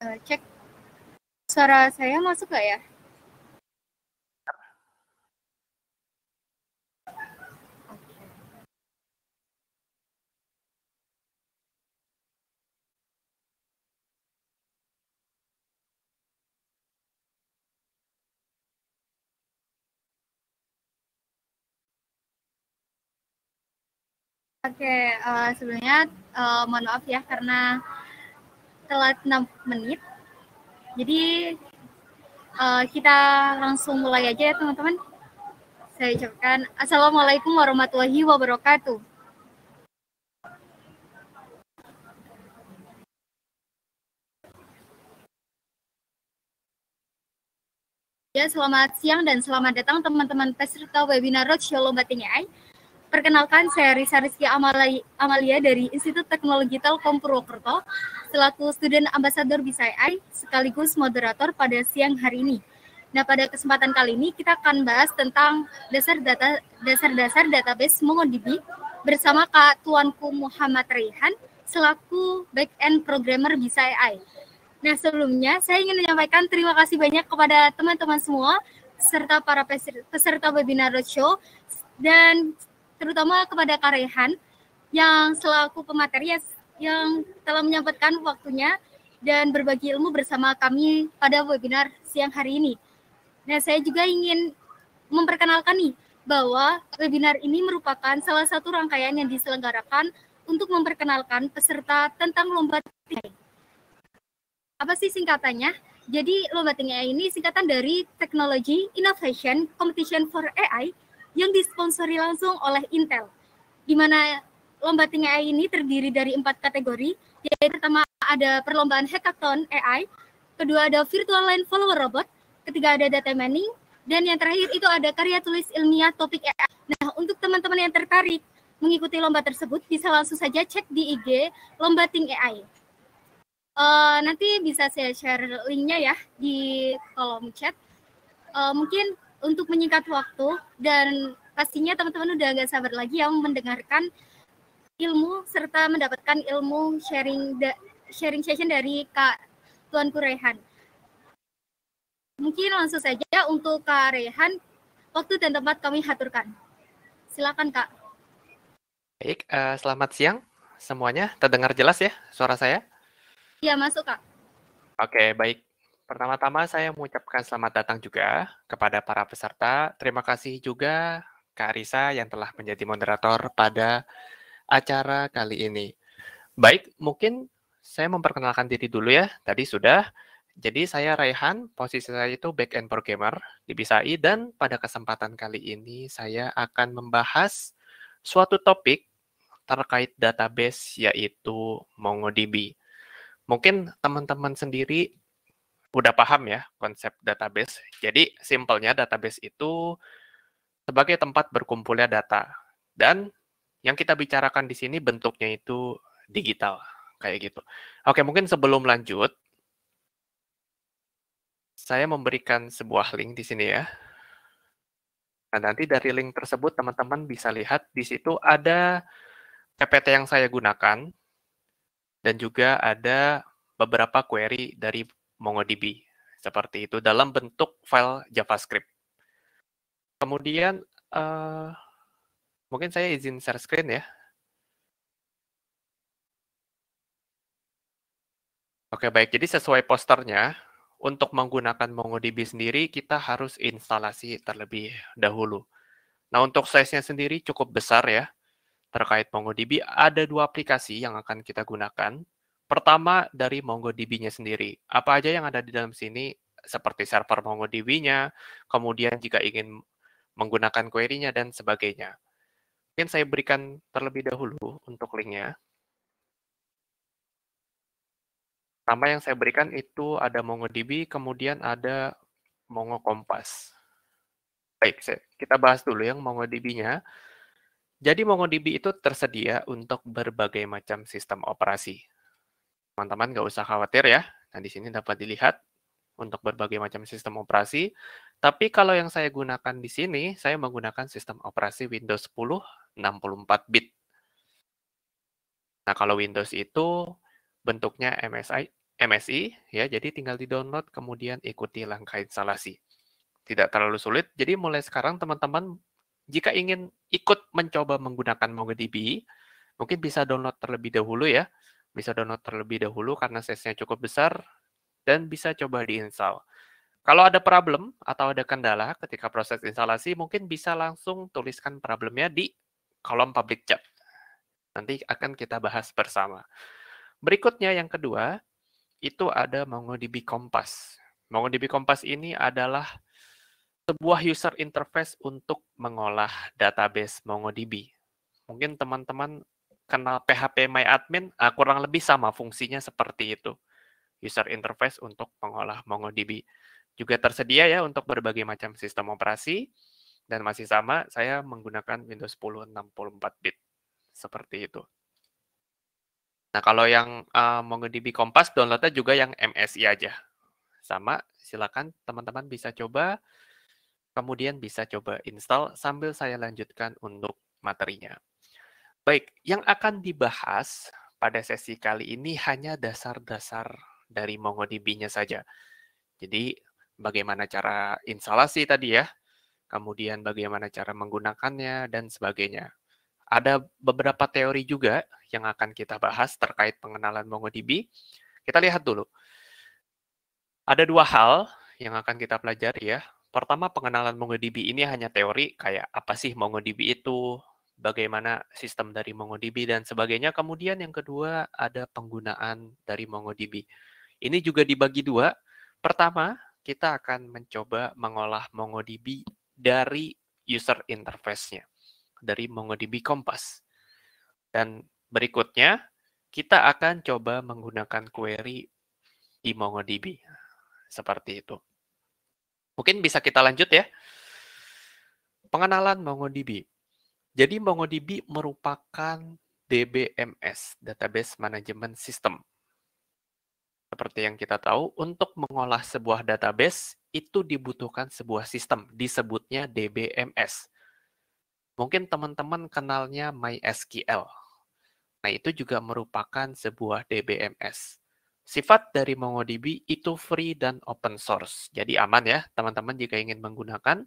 Eh, cek suara saya masuk nggak ya? Oke, okay, uh, eh, sebelumnya uh, mohon maaf ya karena telat 6 menit. Jadi uh, kita langsung mulai aja ya teman-teman. Saya ucapkan Assalamualaikum warahmatullahi wabarakatuh. Ya, selamat siang dan selamat datang teman-teman peserta webinar Roadshow Lomba TNI Perkenalkan, saya Risa Rizky Amalia, dari Institut Teknologi Telkom Purwokerto, selaku student ambassador BCI, sekaligus moderator pada siang hari ini. Nah, pada kesempatan kali ini kita akan bahas tentang dasar data dasar-dasar database MongoDB bersama Kak Tuanku Muhammad Rehan selaku back end programmer BCI. Nah, sebelumnya saya ingin menyampaikan terima kasih banyak kepada teman-teman semua serta para peserta webinar roadshow dan terutama kepada Karehan yang selaku pemateri yang telah menyempatkan waktunya dan berbagi ilmu bersama kami pada webinar siang hari ini. Nah, saya juga ingin memperkenalkan nih bahwa webinar ini merupakan salah satu rangkaian yang diselenggarakan untuk memperkenalkan peserta tentang lomba tinggi. Apa sih singkatannya? Jadi lomba tinggi ini singkatan dari Technology Innovation Competition for AI yang disponsori langsung oleh Intel. Di mana lomba ting AI ini terdiri dari empat kategori, yaitu pertama ada perlombaan hackathon AI, kedua ada virtual line follower robot, ketiga ada data mining, dan yang terakhir itu ada karya tulis ilmiah topik AI. Nah, untuk teman-teman yang tertarik mengikuti lomba tersebut, bisa langsung saja cek di IG Lomba ting AI. Uh, eh, nanti bisa saya share linknya ya di kolom chat. Uh, mungkin untuk menyingkat waktu dan pastinya teman-teman udah nggak sabar lagi yang mendengarkan ilmu serta mendapatkan ilmu sharing sharing session dari Kak Tuan Kurehan Mungkin langsung saja untuk Kak Rehan, waktu dan tempat kami haturkan. Silakan Kak. Baik, uh, selamat siang semuanya. Terdengar jelas ya suara saya? Iya, masuk Kak. Oke, baik. Pertama-tama saya mengucapkan selamat datang juga kepada para peserta. Terima kasih juga Kak Arisa yang telah menjadi moderator pada acara kali ini. Baik, mungkin saya memperkenalkan diri dulu ya. Tadi sudah. Jadi saya Raihan, posisi saya itu back end programmer di BSI dan pada kesempatan kali ini saya akan membahas suatu topik terkait database yaitu MongoDB. Mungkin teman-teman sendiri udah paham ya konsep database. Jadi simpelnya database itu sebagai tempat berkumpulnya data. Dan yang kita bicarakan di sini bentuknya itu digital kayak gitu. Oke, mungkin sebelum lanjut saya memberikan sebuah link di sini ya. Nah, nanti dari link tersebut teman-teman bisa lihat di situ ada PPT yang saya gunakan dan juga ada beberapa query dari MongoDB. Seperti itu dalam bentuk file JavaScript. Kemudian uh, mungkin saya izin share screen ya. Oke, baik. Jadi sesuai posternya, untuk menggunakan MongoDB sendiri, kita harus instalasi terlebih dahulu. Nah, untuk size-nya sendiri cukup besar ya. Terkait MongoDB, ada dua aplikasi yang akan kita gunakan. Pertama dari MongoDB-nya sendiri. Apa aja yang ada di dalam sini seperti server MongoDB-nya, kemudian jika ingin menggunakan query-nya dan sebagainya. Mungkin saya berikan terlebih dahulu untuk link-nya. Pertama yang saya berikan itu ada MongoDB, kemudian ada Mongo Kompas. Baik, kita bahas dulu yang MongoDB-nya. Jadi MongoDB itu tersedia untuk berbagai macam sistem operasi teman-teman nggak usah khawatir ya. Nah, di sini dapat dilihat untuk berbagai macam sistem operasi. Tapi kalau yang saya gunakan di sini, saya menggunakan sistem operasi Windows 10 64 bit. Nah, kalau Windows itu bentuknya MSI, MSI ya, jadi tinggal di-download kemudian ikuti langkah instalasi. Tidak terlalu sulit. Jadi mulai sekarang teman-teman jika ingin ikut mencoba menggunakan MongoDB, mungkin bisa download terlebih dahulu ya. Bisa download terlebih dahulu karena size-nya cukup besar dan bisa coba diinstal. Kalau ada problem atau ada kendala ketika proses instalasi, mungkin bisa langsung tuliskan problemnya di kolom public chat. Nanti akan kita bahas bersama. Berikutnya yang kedua, itu ada MongoDB Compass. MongoDB Compass ini adalah sebuah user interface untuk mengolah database MongoDB. Mungkin teman-teman kenal PHP MyAdmin uh, kurang lebih sama fungsinya seperti itu. User interface untuk mengolah MongoDB. Juga tersedia ya untuk berbagai macam sistem operasi dan masih sama saya menggunakan Windows 10 64 bit seperti itu. Nah, kalau yang uh, MongoDB Compass downloadnya juga yang MSI aja. Sama, silakan teman-teman bisa coba kemudian bisa coba install sambil saya lanjutkan untuk materinya. Baik, yang akan dibahas pada sesi kali ini hanya dasar-dasar dari MongoDB-nya saja. Jadi, bagaimana cara instalasi tadi ya, kemudian bagaimana cara menggunakannya, dan sebagainya. Ada beberapa teori juga yang akan kita bahas terkait pengenalan MongoDB. Kita lihat dulu. Ada dua hal yang akan kita pelajari ya. Pertama, pengenalan MongoDB ini hanya teori, kayak apa sih MongoDB itu, bagaimana sistem dari MongoDB dan sebagainya. Kemudian yang kedua ada penggunaan dari MongoDB. Ini juga dibagi dua. Pertama, kita akan mencoba mengolah MongoDB dari user interface-nya, dari MongoDB Compass. Dan berikutnya, kita akan coba menggunakan query di MongoDB. Seperti itu. Mungkin bisa kita lanjut ya. Pengenalan MongoDB. Jadi MongoDB merupakan DBMS, Database Management System. Seperti yang kita tahu, untuk mengolah sebuah database itu dibutuhkan sebuah sistem, disebutnya DBMS. Mungkin teman-teman kenalnya MySQL. Nah, itu juga merupakan sebuah DBMS. Sifat dari MongoDB itu free dan open source. Jadi aman ya, teman-teman jika ingin menggunakan.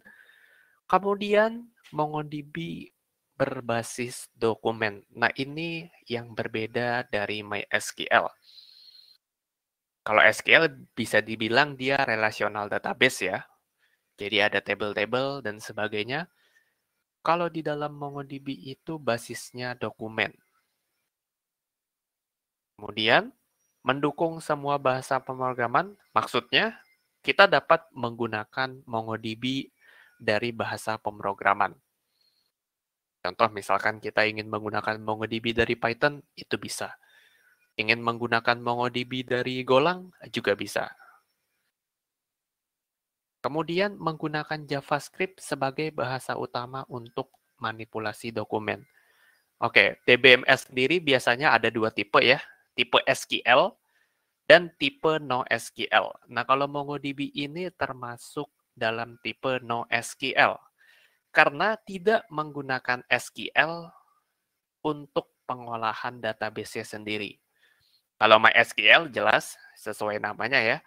Kemudian MongoDB berbasis dokumen. Nah, ini yang berbeda dari MySQL. Kalau SQL bisa dibilang dia relational database ya. Jadi ada table-table dan sebagainya. Kalau di dalam MongoDB itu basisnya dokumen. Kemudian, mendukung semua bahasa pemrograman, maksudnya kita dapat menggunakan MongoDB dari bahasa pemrograman. Contoh misalkan kita ingin menggunakan MongoDB dari Python, itu bisa. Ingin menggunakan MongoDB dari Golang, juga bisa. Kemudian menggunakan JavaScript sebagai bahasa utama untuk manipulasi dokumen. Oke, TBMS sendiri biasanya ada dua tipe ya, tipe SQL dan tipe NoSQL. Nah, kalau MongoDB ini termasuk dalam tipe NoSQL karena tidak menggunakan SQL untuk pengolahan database sendiri. Kalau MySQL jelas sesuai namanya ya,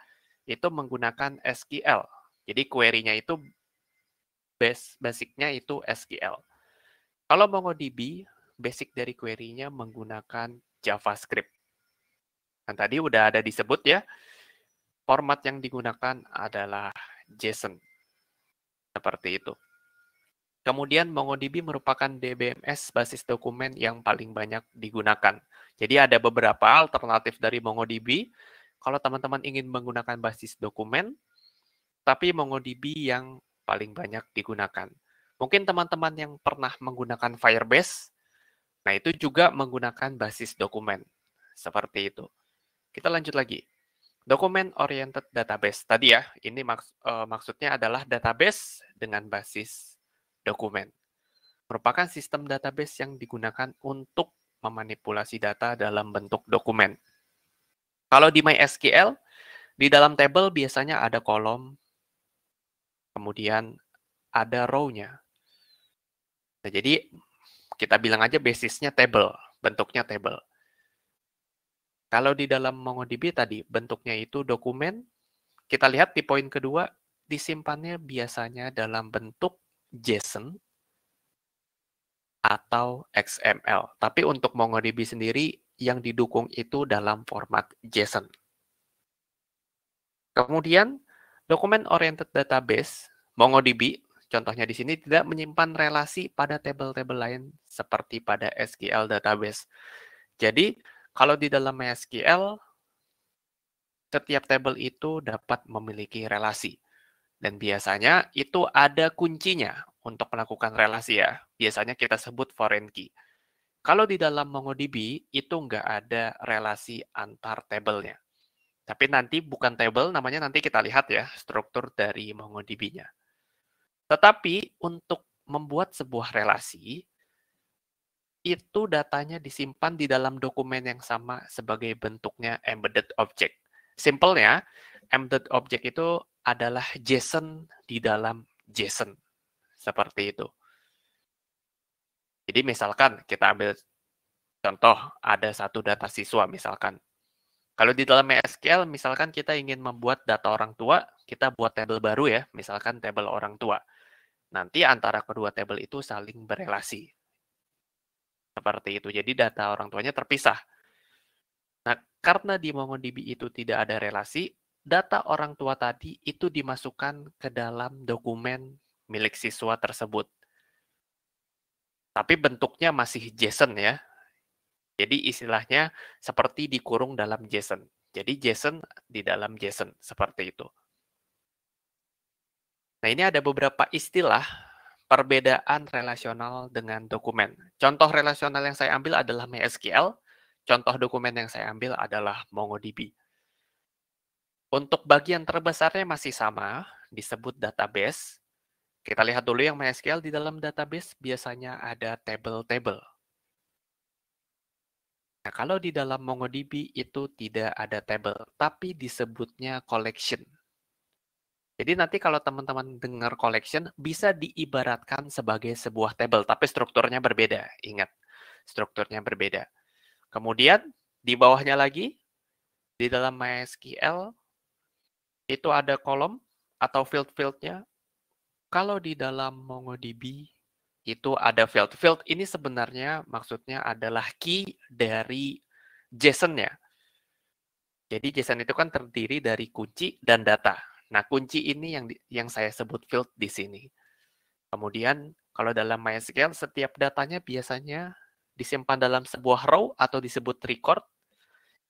itu menggunakan SQL. Jadi query-nya itu base basicnya itu SQL. Kalau MongoDB, basic dari query-nya menggunakan JavaScript. Dan tadi udah ada disebut ya, format yang digunakan adalah JSON. Seperti itu. Kemudian MongoDB merupakan DBMS basis dokumen yang paling banyak digunakan. Jadi ada beberapa alternatif dari MongoDB. Kalau teman-teman ingin menggunakan basis dokumen, tapi MongoDB yang paling banyak digunakan. Mungkin teman-teman yang pernah menggunakan Firebase, nah itu juga menggunakan basis dokumen. Seperti itu. Kita lanjut lagi. Document Oriented Database. Tadi ya, ini maks eh, maksudnya adalah database dengan basis dokumen. Merupakan sistem database yang digunakan untuk memanipulasi data dalam bentuk dokumen. Kalau di MySQL, di dalam table biasanya ada kolom, kemudian ada row-nya. Nah, jadi kita bilang aja basisnya table, bentuknya table. Kalau di dalam MongoDB tadi bentuknya itu dokumen, kita lihat di poin kedua disimpannya biasanya dalam bentuk JSON atau XML. Tapi untuk MongoDB sendiri yang didukung itu dalam format JSON. Kemudian dokumen oriented database MongoDB contohnya di sini tidak menyimpan relasi pada tabel-tabel lain seperti pada SQL database. Jadi, kalau di dalam MySQL setiap tabel itu dapat memiliki relasi. Dan biasanya itu ada kuncinya untuk melakukan relasi ya. Biasanya kita sebut foreign key. Kalau di dalam MongoDB itu nggak ada relasi antar tabelnya. Tapi nanti bukan table, namanya nanti kita lihat ya struktur dari MongoDB-nya. Tetapi untuk membuat sebuah relasi, itu datanya disimpan di dalam dokumen yang sama sebagai bentuknya embedded object. Simpelnya, embedded object itu adalah Jason di dalam Jason Seperti itu. Jadi misalkan kita ambil contoh ada satu data siswa misalkan. Kalau di dalam MySQL misalkan kita ingin membuat data orang tua, kita buat tabel baru ya, misalkan tabel orang tua. Nanti antara kedua tabel itu saling berelasi. Seperti itu. Jadi data orang tuanya terpisah. Nah, karena di MongoDB itu tidak ada relasi, data orang tua tadi itu dimasukkan ke dalam dokumen milik siswa tersebut. Tapi bentuknya masih JSON ya. Jadi istilahnya seperti dikurung dalam JSON. Jadi JSON di dalam JSON seperti itu. Nah, ini ada beberapa istilah perbedaan relasional dengan dokumen. Contoh relasional yang saya ambil adalah MySQL, contoh dokumen yang saya ambil adalah MongoDB. Untuk bagian terbesarnya masih sama, disebut database. Kita lihat dulu yang MySQL di dalam database biasanya ada table-table. Nah, kalau di dalam MongoDB itu tidak ada table, tapi disebutnya collection. Jadi nanti kalau teman-teman dengar collection, bisa diibaratkan sebagai sebuah table, tapi strukturnya berbeda. Ingat, strukturnya berbeda. Kemudian, di bawahnya lagi, di dalam MySQL itu ada kolom atau field-fieldnya. Kalau di dalam MongoDB itu ada field. Field ini sebenarnya maksudnya adalah key dari JSON-nya. Jadi JSON itu kan terdiri dari kunci dan data. Nah, kunci ini yang yang saya sebut field di sini. Kemudian kalau dalam MySQL setiap datanya biasanya disimpan dalam sebuah row atau disebut record.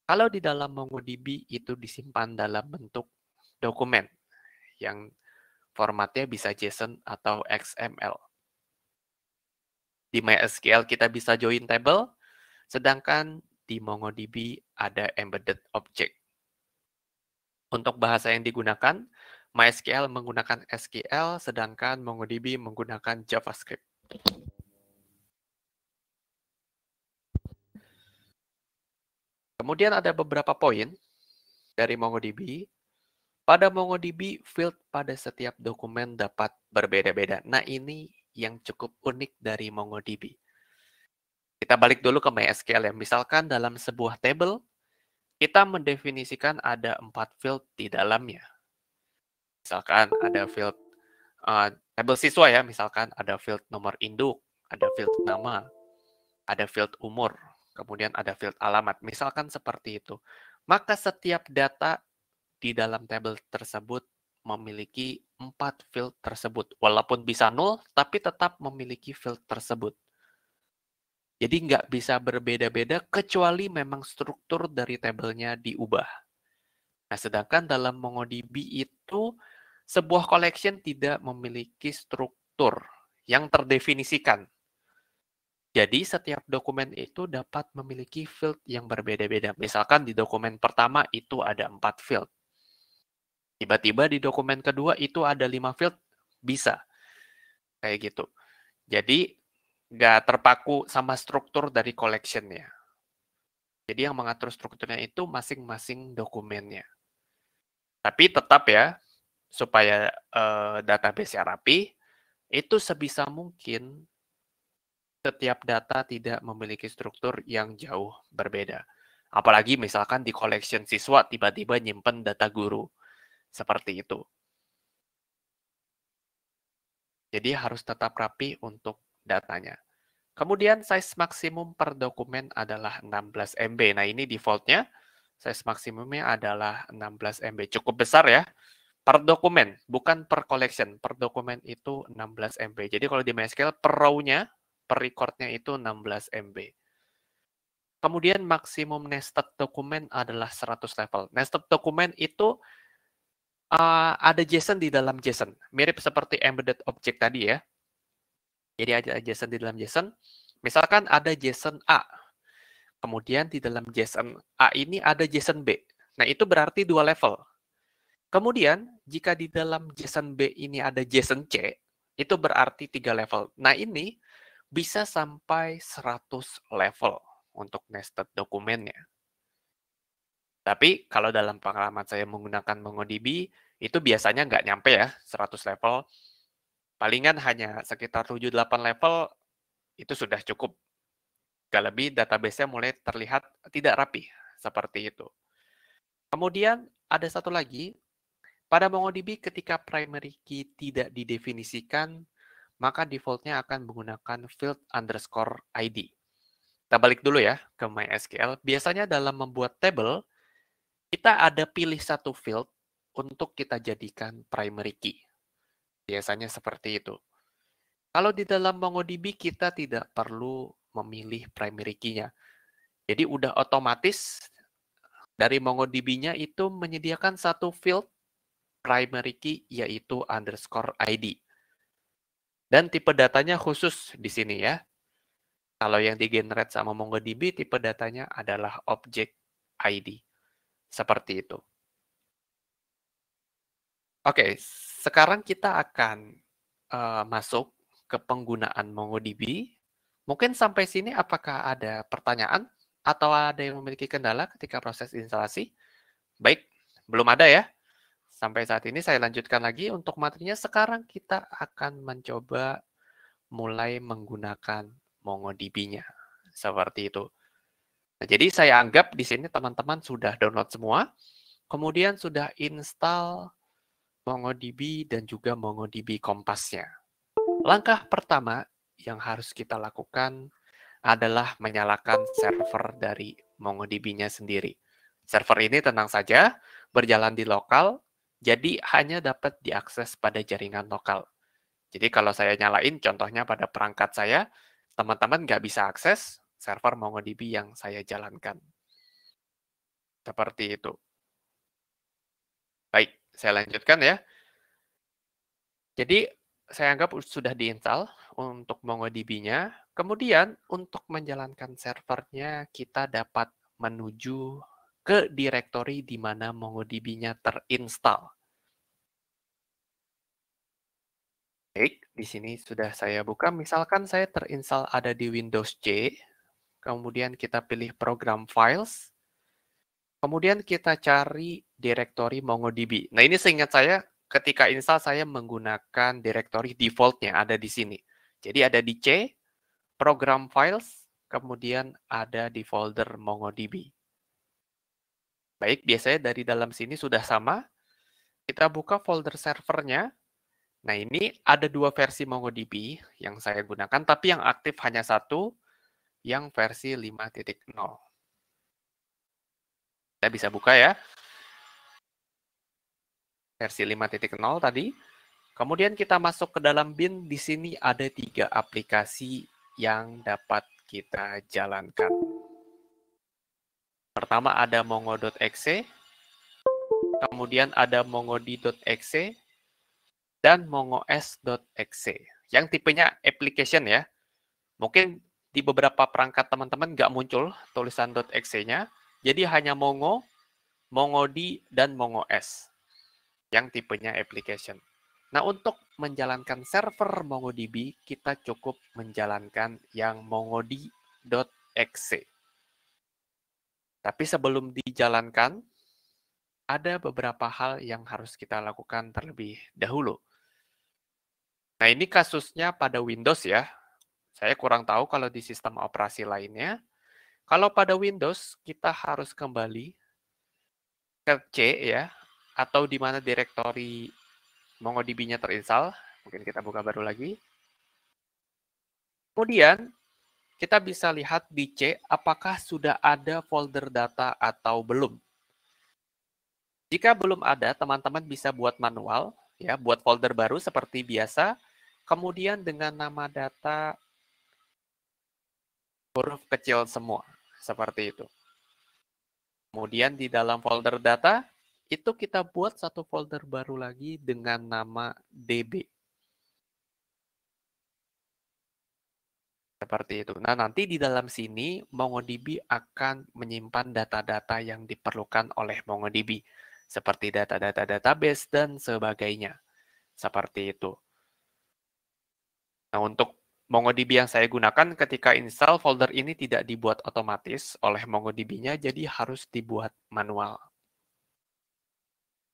Kalau di dalam MongoDB itu disimpan dalam bentuk dokumen yang formatnya bisa JSON atau XML. Di MySQL kita bisa join table, sedangkan di MongoDB ada embedded object. Untuk bahasa yang digunakan, MySQL menggunakan SQL, sedangkan MongoDB menggunakan JavaScript. Kemudian ada beberapa poin dari MongoDB pada MongoDB, field pada setiap dokumen dapat berbeda-beda. Nah, ini yang cukup unik dari MongoDB. Kita balik dulu ke MySQL ya. Misalkan dalam sebuah table, kita mendefinisikan ada empat field di dalamnya. Misalkan ada oh. field uh, table siswa ya, misalkan ada field nomor induk, ada field nama, ada field umur, kemudian ada field alamat. Misalkan seperti itu. Maka setiap data di dalam tabel tersebut memiliki empat field tersebut. Walaupun bisa nol, tapi tetap memiliki field tersebut. Jadi nggak bisa berbeda-beda kecuali memang struktur dari tabelnya diubah. Nah, sedangkan dalam MongoDB itu sebuah collection tidak memiliki struktur yang terdefinisikan. Jadi setiap dokumen itu dapat memiliki field yang berbeda-beda. Misalkan di dokumen pertama itu ada empat field. Tiba-tiba di dokumen kedua itu ada lima field, bisa. Kayak gitu. Jadi, nggak terpaku sama struktur dari collectionnya. Jadi yang mengatur strukturnya itu masing-masing dokumennya. Tapi tetap ya, supaya uh, eh, database-nya rapi, itu sebisa mungkin setiap data tidak memiliki struktur yang jauh berbeda. Apalagi misalkan di collection siswa tiba-tiba nyimpen data guru seperti itu. Jadi harus tetap rapi untuk datanya. Kemudian size maksimum per dokumen adalah 16 MB. Nah ini defaultnya size maksimumnya adalah 16 MB. Cukup besar ya per dokumen, bukan per collection. Per dokumen itu 16 MB. Jadi kalau di MySQL per row-nya, per record-nya itu 16 MB. Kemudian maksimum nested dokumen adalah 100 level. Nested dokumen itu uh, ada JSON di dalam JSON, mirip seperti embedded object tadi ya. Jadi ada JSON di dalam JSON. Misalkan ada JSON A, kemudian di dalam JSON A ini ada JSON B. Nah itu berarti dua level. Kemudian jika di dalam JSON B ini ada JSON C, itu berarti tiga level. Nah ini bisa sampai 100 level untuk nested dokumennya. Tapi kalau dalam pengalaman saya menggunakan MongoDB, itu biasanya nggak nyampe ya 100 level. Palingan hanya sekitar 7-8 level itu sudah cukup. Gak lebih database-nya mulai terlihat tidak rapi seperti itu. Kemudian ada satu lagi, pada MongoDB ketika primary key tidak didefinisikan, maka defaultnya akan menggunakan field underscore ID. Kita balik dulu ya ke MySQL. Biasanya dalam membuat table, kita ada pilih satu field untuk kita jadikan primary key. Biasanya seperti itu. Kalau di dalam MongoDB kita tidak perlu memilih primary key-nya. Jadi udah otomatis dari MongoDB-nya itu menyediakan satu field primary key yaitu underscore ID. Dan tipe datanya khusus di sini ya. Kalau yang di-generate sama MongoDB, tipe datanya adalah object ID. Seperti itu. Oke, sekarang kita akan uh, masuk ke penggunaan MongoDB. Mungkin sampai sini apakah ada pertanyaan atau ada yang memiliki kendala ketika proses instalasi? Baik, belum ada ya. Sampai saat ini saya lanjutkan lagi untuk materinya. Sekarang kita akan mencoba mulai menggunakan MongoDB-nya. Seperti itu. Nah, jadi saya anggap di sini teman-teman sudah download semua, kemudian sudah install MongoDB dan juga MongoDB Kompasnya. Langkah pertama yang harus kita lakukan adalah menyalakan server dari MongoDB-nya sendiri. Server ini tenang saja, berjalan di lokal, jadi hanya dapat diakses pada jaringan lokal. Jadi kalau saya nyalain contohnya pada perangkat saya, teman-teman nggak bisa akses, server MongoDB yang saya jalankan. Seperti itu. Baik, saya lanjutkan ya. Jadi, saya anggap sudah diinstal untuk MongoDB-nya. Kemudian, untuk menjalankan servernya, kita dapat menuju ke direktori di mana MongoDB-nya terinstall. Baik, di sini sudah saya buka. Misalkan saya terinstall ada di Windows C, kemudian kita pilih program files, kemudian kita cari directory MongoDB. Nah ini seingat saya ketika install saya menggunakan directory defaultnya ada di sini. Jadi ada di C, program files, kemudian ada di folder MongoDB. Baik, biasanya dari dalam sini sudah sama. Kita buka folder servernya. Nah, ini ada dua versi MongoDB yang saya gunakan, tapi yang aktif hanya satu yang versi 5.0. Kita bisa buka ya. Versi 5.0 tadi. Kemudian kita masuk ke dalam bin. Di sini ada tiga aplikasi yang dapat kita jalankan. Pertama ada mongo.exe, kemudian ada mongodi.exe, dan mongos.exe. Yang tipenya application ya. Mungkin di beberapa perangkat teman-teman nggak muncul tulisan .exe-nya, jadi hanya Mongo, MongoD, dan MongoS yang tipenya application. Nah, untuk menjalankan server MongoDB, kita cukup menjalankan yang mongod.exe. Tapi sebelum dijalankan, ada beberapa hal yang harus kita lakukan terlebih dahulu. Nah, ini kasusnya pada Windows ya. Saya kurang tahu kalau di sistem operasi lainnya. Kalau pada Windows, kita harus kembali ke C ya, atau di mana direktori MongoDB-nya terinstal. Mungkin kita buka baru lagi. Kemudian, kita bisa lihat di C apakah sudah ada folder data atau belum. Jika belum ada, teman-teman bisa buat manual, ya, buat folder baru seperti biasa, kemudian dengan nama data huruf kecil semua, seperti itu. Kemudian di dalam folder data, itu kita buat satu folder baru lagi dengan nama DB. Seperti itu. Nah, nanti di dalam sini MongoDB akan menyimpan data-data yang diperlukan oleh MongoDB, seperti data-data database dan sebagainya. Seperti itu. Nah, untuk MongoDB yang saya gunakan ketika install folder ini tidak dibuat otomatis oleh MongoDB-nya, jadi harus dibuat manual.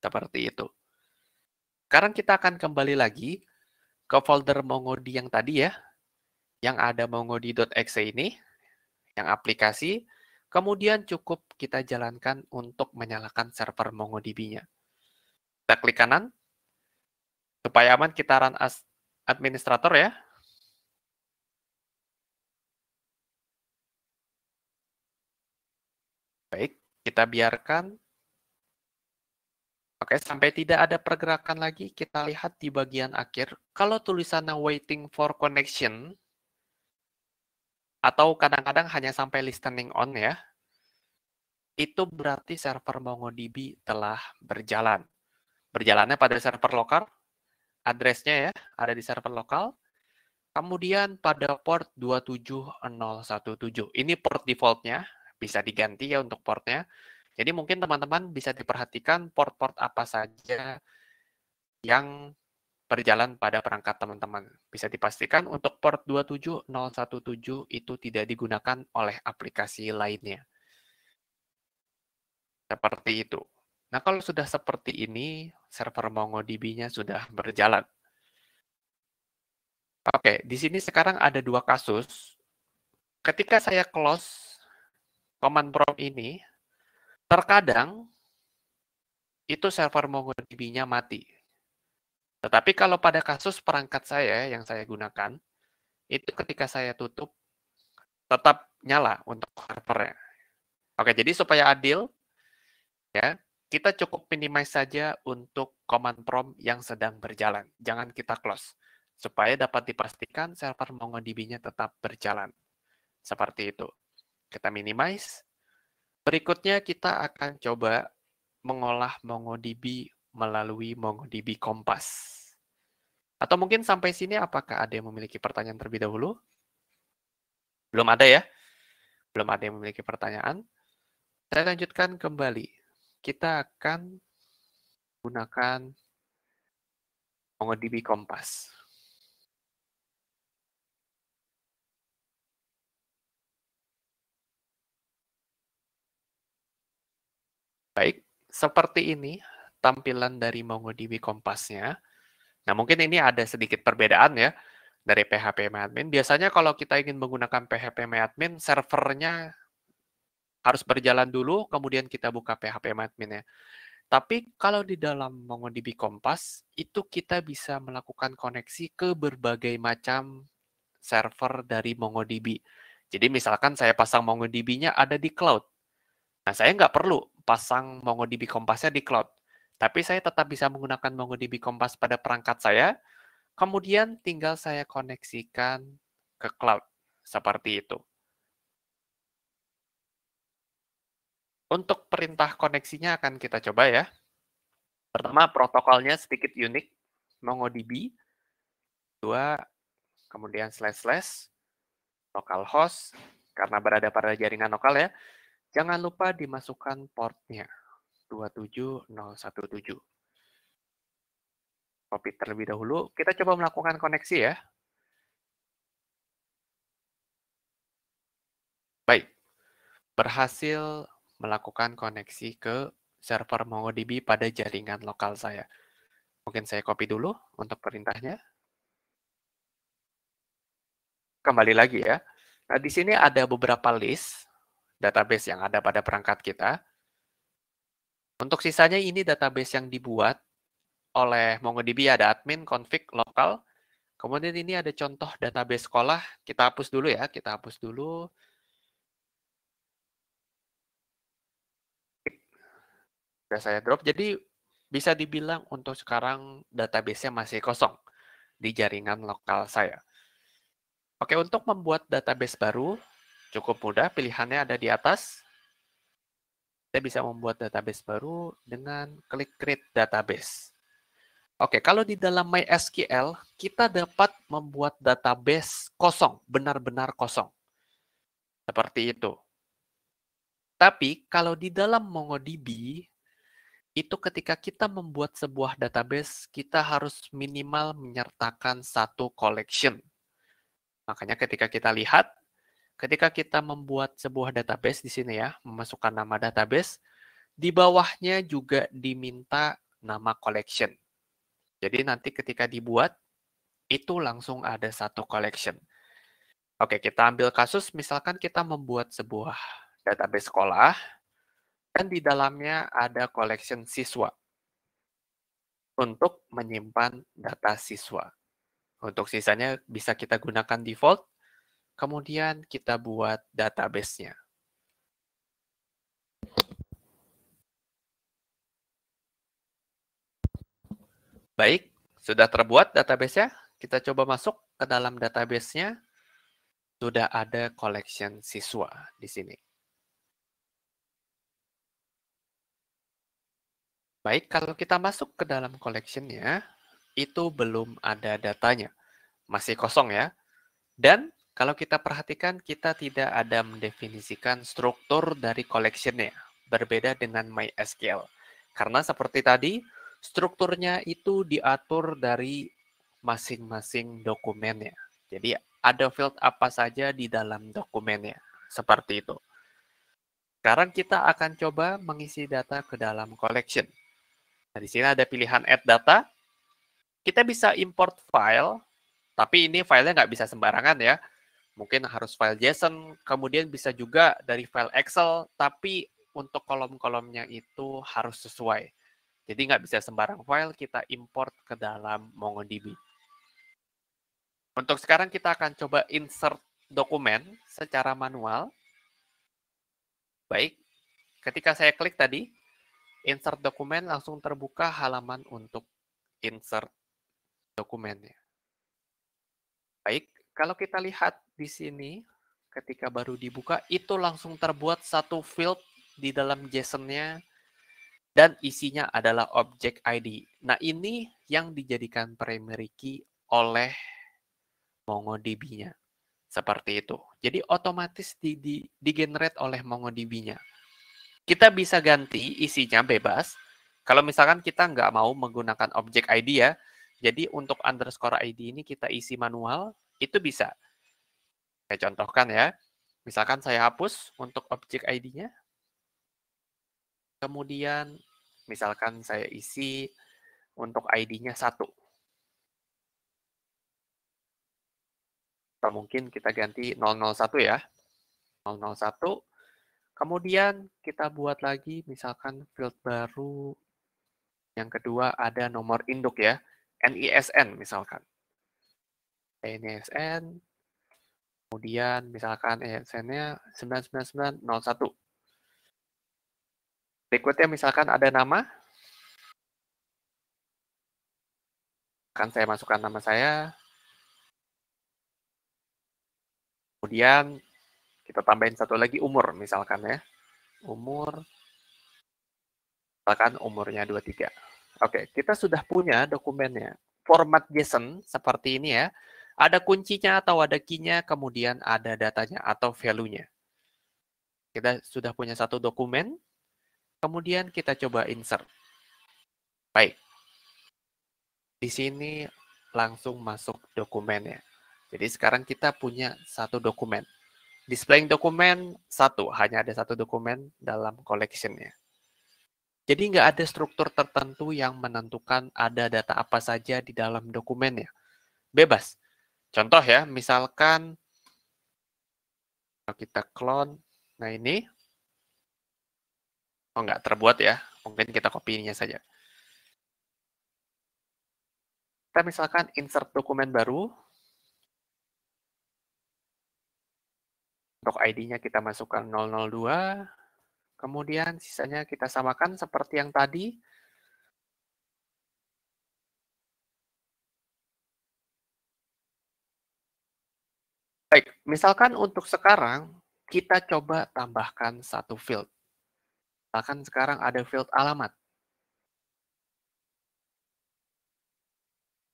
Seperti itu. Sekarang kita akan kembali lagi ke folder MongoDB yang tadi ya, yang ada mongodb.exe ini, yang aplikasi, kemudian cukup kita jalankan untuk menyalakan server MongoDB-nya. Kita klik kanan, supaya aman kita run as administrator ya, Baik, kita biarkan. Oke, sampai tidak ada pergerakan lagi, kita lihat di bagian akhir. Kalau tulisannya waiting for connection, atau kadang-kadang hanya sampai listening on ya, itu berarti server MongoDB telah berjalan. Berjalannya pada server lokal, addressnya ya, ada di server lokal. Kemudian pada port 27017. Ini port defaultnya, bisa diganti ya untuk portnya. Jadi mungkin teman-teman bisa diperhatikan port-port apa saja yang berjalan pada perangkat teman-teman. Bisa dipastikan untuk port 27017 itu tidak digunakan oleh aplikasi lainnya. Seperti itu. Nah, kalau sudah seperti ini, server MongoDB-nya sudah berjalan. Oke, di sini sekarang ada dua kasus. Ketika saya close command prompt ini terkadang itu server MongoDB-nya mati. Tetapi kalau pada kasus perangkat saya ya, yang saya gunakan, itu ketika saya tutup tetap nyala untuk servernya. Oke, jadi supaya adil ya, kita cukup minimize saja untuk command prompt yang sedang berjalan. Jangan kita close supaya dapat dipastikan server MongoDB-nya tetap berjalan. Seperti itu. Kita minimize. Berikutnya kita akan coba mengolah MongoDB melalui MongoDB Kompas. Atau mungkin sampai sini apakah ada yang memiliki pertanyaan terlebih dahulu? Belum ada ya? Belum ada yang memiliki pertanyaan. Saya lanjutkan kembali. Kita akan gunakan MongoDB Kompas. Baik, seperti ini tampilan dari MongoDB Kompasnya. Nah, mungkin ini ada sedikit perbedaan ya dari PHP MyAdmin Biasanya kalau kita ingin menggunakan PHP MyAdmin servernya harus berjalan dulu, kemudian kita buka PHP myadmin ya. Tapi kalau di dalam MongoDB Kompas, itu kita bisa melakukan koneksi ke berbagai macam server dari MongoDB. Jadi misalkan saya pasang MongoDB-nya ada di cloud. Nah, saya nggak perlu pasang MongoDB Kompasnya di cloud. Tapi saya tetap bisa menggunakan MongoDB Kompas pada perangkat saya, kemudian tinggal saya koneksikan ke cloud, seperti itu. Untuk perintah koneksinya akan kita coba ya. Pertama, protokolnya sedikit unik, MongoDB. Dua, kemudian slash slash, localhost, karena berada pada jaringan lokal ya. Jangan lupa dimasukkan portnya 27017. Copy terlebih dahulu. Kita coba melakukan koneksi ya. Baik, berhasil melakukan koneksi ke server MongoDB pada jaringan lokal saya. Mungkin saya copy dulu untuk perintahnya. Kembali lagi ya. Nah, di sini ada beberapa list database yang ada pada perangkat kita. Untuk sisanya ini database yang dibuat oleh MongoDB ada admin, config, lokal. Kemudian ini ada contoh database sekolah. Kita hapus dulu ya, kita hapus dulu. Sudah saya drop. Jadi bisa dibilang untuk sekarang database-nya masih kosong di jaringan lokal saya. Oke, untuk membuat database baru, Cukup mudah, pilihannya ada di atas. Kita bisa membuat database baru dengan klik create database. Oke, kalau di dalam MySQL, kita dapat membuat database kosong, benar-benar kosong. Seperti itu. Tapi kalau di dalam MongoDB, itu ketika kita membuat sebuah database, kita harus minimal menyertakan satu collection. Makanya ketika kita lihat, Ketika kita membuat sebuah database di sini ya, memasukkan nama database, di bawahnya juga diminta nama collection. Jadi nanti ketika dibuat, itu langsung ada satu collection. Oke, kita ambil kasus misalkan kita membuat sebuah database sekolah, dan di dalamnya ada collection siswa untuk menyimpan data siswa. Untuk sisanya bisa kita gunakan default Kemudian kita buat database-nya. Baik, sudah terbuat database-nya. Kita coba masuk ke dalam database-nya. Sudah ada collection siswa di sini. Baik, kalau kita masuk ke dalam collection-nya, itu belum ada datanya. Masih kosong ya. Dan kalau kita perhatikan, kita tidak ada mendefinisikan struktur dari collectionnya, berbeda dengan MySQL. Karena seperti tadi, strukturnya itu diatur dari masing-masing dokumennya. Jadi ada field apa saja di dalam dokumennya, seperti itu. Sekarang kita akan coba mengisi data ke dalam collection. Nah, di sini ada pilihan add data. Kita bisa import file, tapi ini filenya nggak bisa sembarangan ya mungkin harus file JSON, kemudian bisa juga dari file Excel, tapi untuk kolom-kolomnya itu harus sesuai. Jadi nggak bisa sembarang file kita import ke dalam MongoDB. Untuk sekarang kita akan coba insert dokumen secara manual. Baik, ketika saya klik tadi, insert dokumen langsung terbuka halaman untuk insert dokumennya. Baik, kalau kita lihat di sini, ketika baru dibuka, itu langsung terbuat satu field di dalam JSON-nya dan isinya adalah object ID. Nah, ini yang dijadikan primary key oleh MongoDB-nya. Seperti itu. Jadi otomatis di, di, di generate oleh MongoDB-nya. Kita bisa ganti isinya bebas. Kalau misalkan kita nggak mau menggunakan object ID ya, jadi untuk underscore ID ini kita isi manual, itu bisa. Saya contohkan ya. Misalkan saya hapus untuk objek ID-nya. Kemudian misalkan saya isi untuk ID-nya satu. Atau mungkin kita ganti 001 ya. 001. Kemudian kita buat lagi misalkan field baru. Yang kedua ada nomor induk ya. NISN misalkan. PNSN, kemudian misalkan ESN-nya 99901. Berikutnya misalkan ada nama, akan saya masukkan nama saya, kemudian kita tambahin satu lagi umur misalkan ya, umur, misalkan umurnya 23. Oke, kita sudah punya dokumennya. Format JSON seperti ini ya, ada kuncinya atau ada key-nya, kemudian ada datanya atau value-nya. Kita sudah punya satu dokumen, kemudian kita coba insert. Baik. Di sini langsung masuk dokumennya. Jadi sekarang kita punya satu dokumen. Displaying dokumen satu, hanya ada satu dokumen dalam collection-nya. Jadi nggak ada struktur tertentu yang menentukan ada data apa saja di dalam dokumennya. Bebas, Contoh ya, misalkan kalau kita clone, nah ini, oh nggak terbuat ya, mungkin kita copy-nya saja. Kita misalkan insert dokumen baru, untuk ID-nya kita masukkan 002, kemudian sisanya kita samakan seperti yang tadi, Baik, misalkan untuk sekarang kita coba tambahkan satu field. Misalkan sekarang ada field alamat.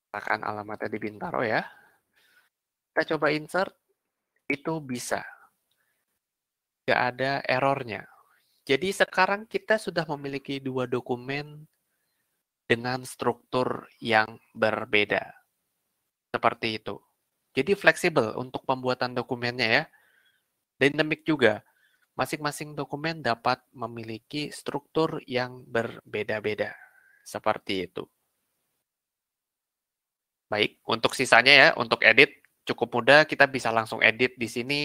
Misalkan alamatnya di Bintaro ya. Kita coba insert, itu bisa. Tidak ada errornya. Jadi sekarang kita sudah memiliki dua dokumen dengan struktur yang berbeda. Seperti itu. Jadi fleksibel untuk pembuatan dokumennya ya. Dynamic juga. Masing-masing dokumen dapat memiliki struktur yang berbeda-beda. Seperti itu. Baik, untuk sisanya ya, untuk edit cukup mudah, kita bisa langsung edit di sini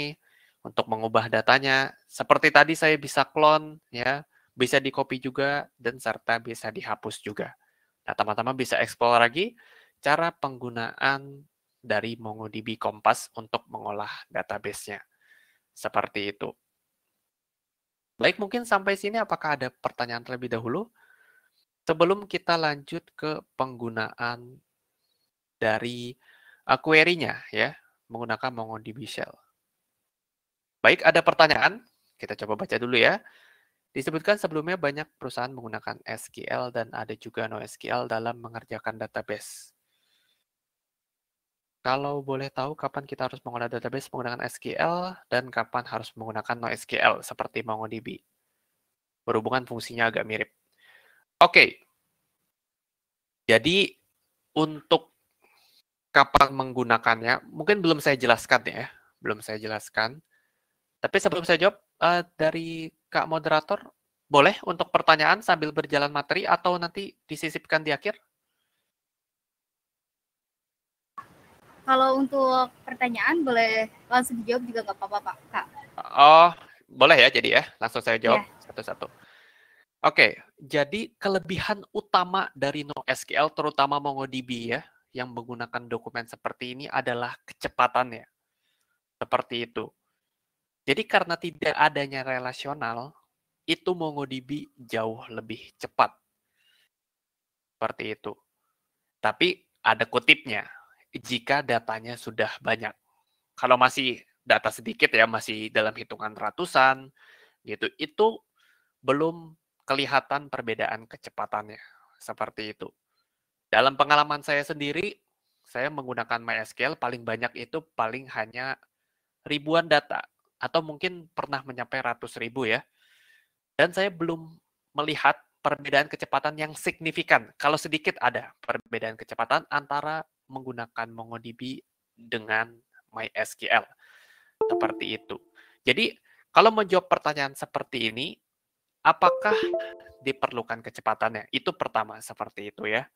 untuk mengubah datanya. Seperti tadi saya bisa clone ya, bisa di copy juga dan serta bisa dihapus juga. Nah, teman-teman bisa explore lagi cara penggunaan dari MongoDB Kompas untuk mengolah database-nya Seperti itu. Baik, mungkin sampai sini apakah ada pertanyaan terlebih dahulu? Sebelum kita lanjut ke penggunaan dari eh, query-nya ya, menggunakan MongoDB Shell. Baik, ada pertanyaan. Kita coba baca dulu ya. Disebutkan sebelumnya banyak perusahaan menggunakan SQL dan ada juga NoSQL dalam mengerjakan database. Kalau boleh tahu kapan kita harus mengolah database menggunakan SQL dan kapan harus menggunakan NoSQL seperti MongoDB. Berhubungan fungsinya agak mirip. Oke. Okay. Jadi untuk kapan menggunakannya, mungkin belum saya jelaskan ya. Belum saya jelaskan. Tapi sebelum saya jawab, uh, dari Kak Moderator, boleh untuk pertanyaan sambil berjalan materi atau nanti disisipkan di akhir? Kalau untuk pertanyaan boleh langsung dijawab juga nggak apa-apa Pak. Kak. Oh, boleh ya jadi ya. Langsung saya jawab iya. satu-satu. Yeah. Oke, okay, jadi kelebihan utama dari NoSQL terutama MongoDB ya yang menggunakan dokumen seperti ini adalah kecepatannya. Seperti itu. Jadi karena tidak adanya relasional, itu MongoDB jauh lebih cepat. Seperti itu. Tapi ada kutipnya jika datanya sudah banyak. Kalau masih data sedikit ya, masih dalam hitungan ratusan gitu, itu belum kelihatan perbedaan kecepatannya seperti itu. Dalam pengalaman saya sendiri, saya menggunakan MySQL paling banyak itu paling hanya ribuan data atau mungkin pernah mencapai ratus ribu ya. Dan saya belum melihat perbedaan kecepatan yang signifikan. Kalau sedikit ada perbedaan kecepatan antara menggunakan MongoDB dengan MySQL. Seperti itu. Jadi, kalau menjawab pertanyaan seperti ini, apakah diperlukan kecepatannya? Itu pertama seperti itu ya.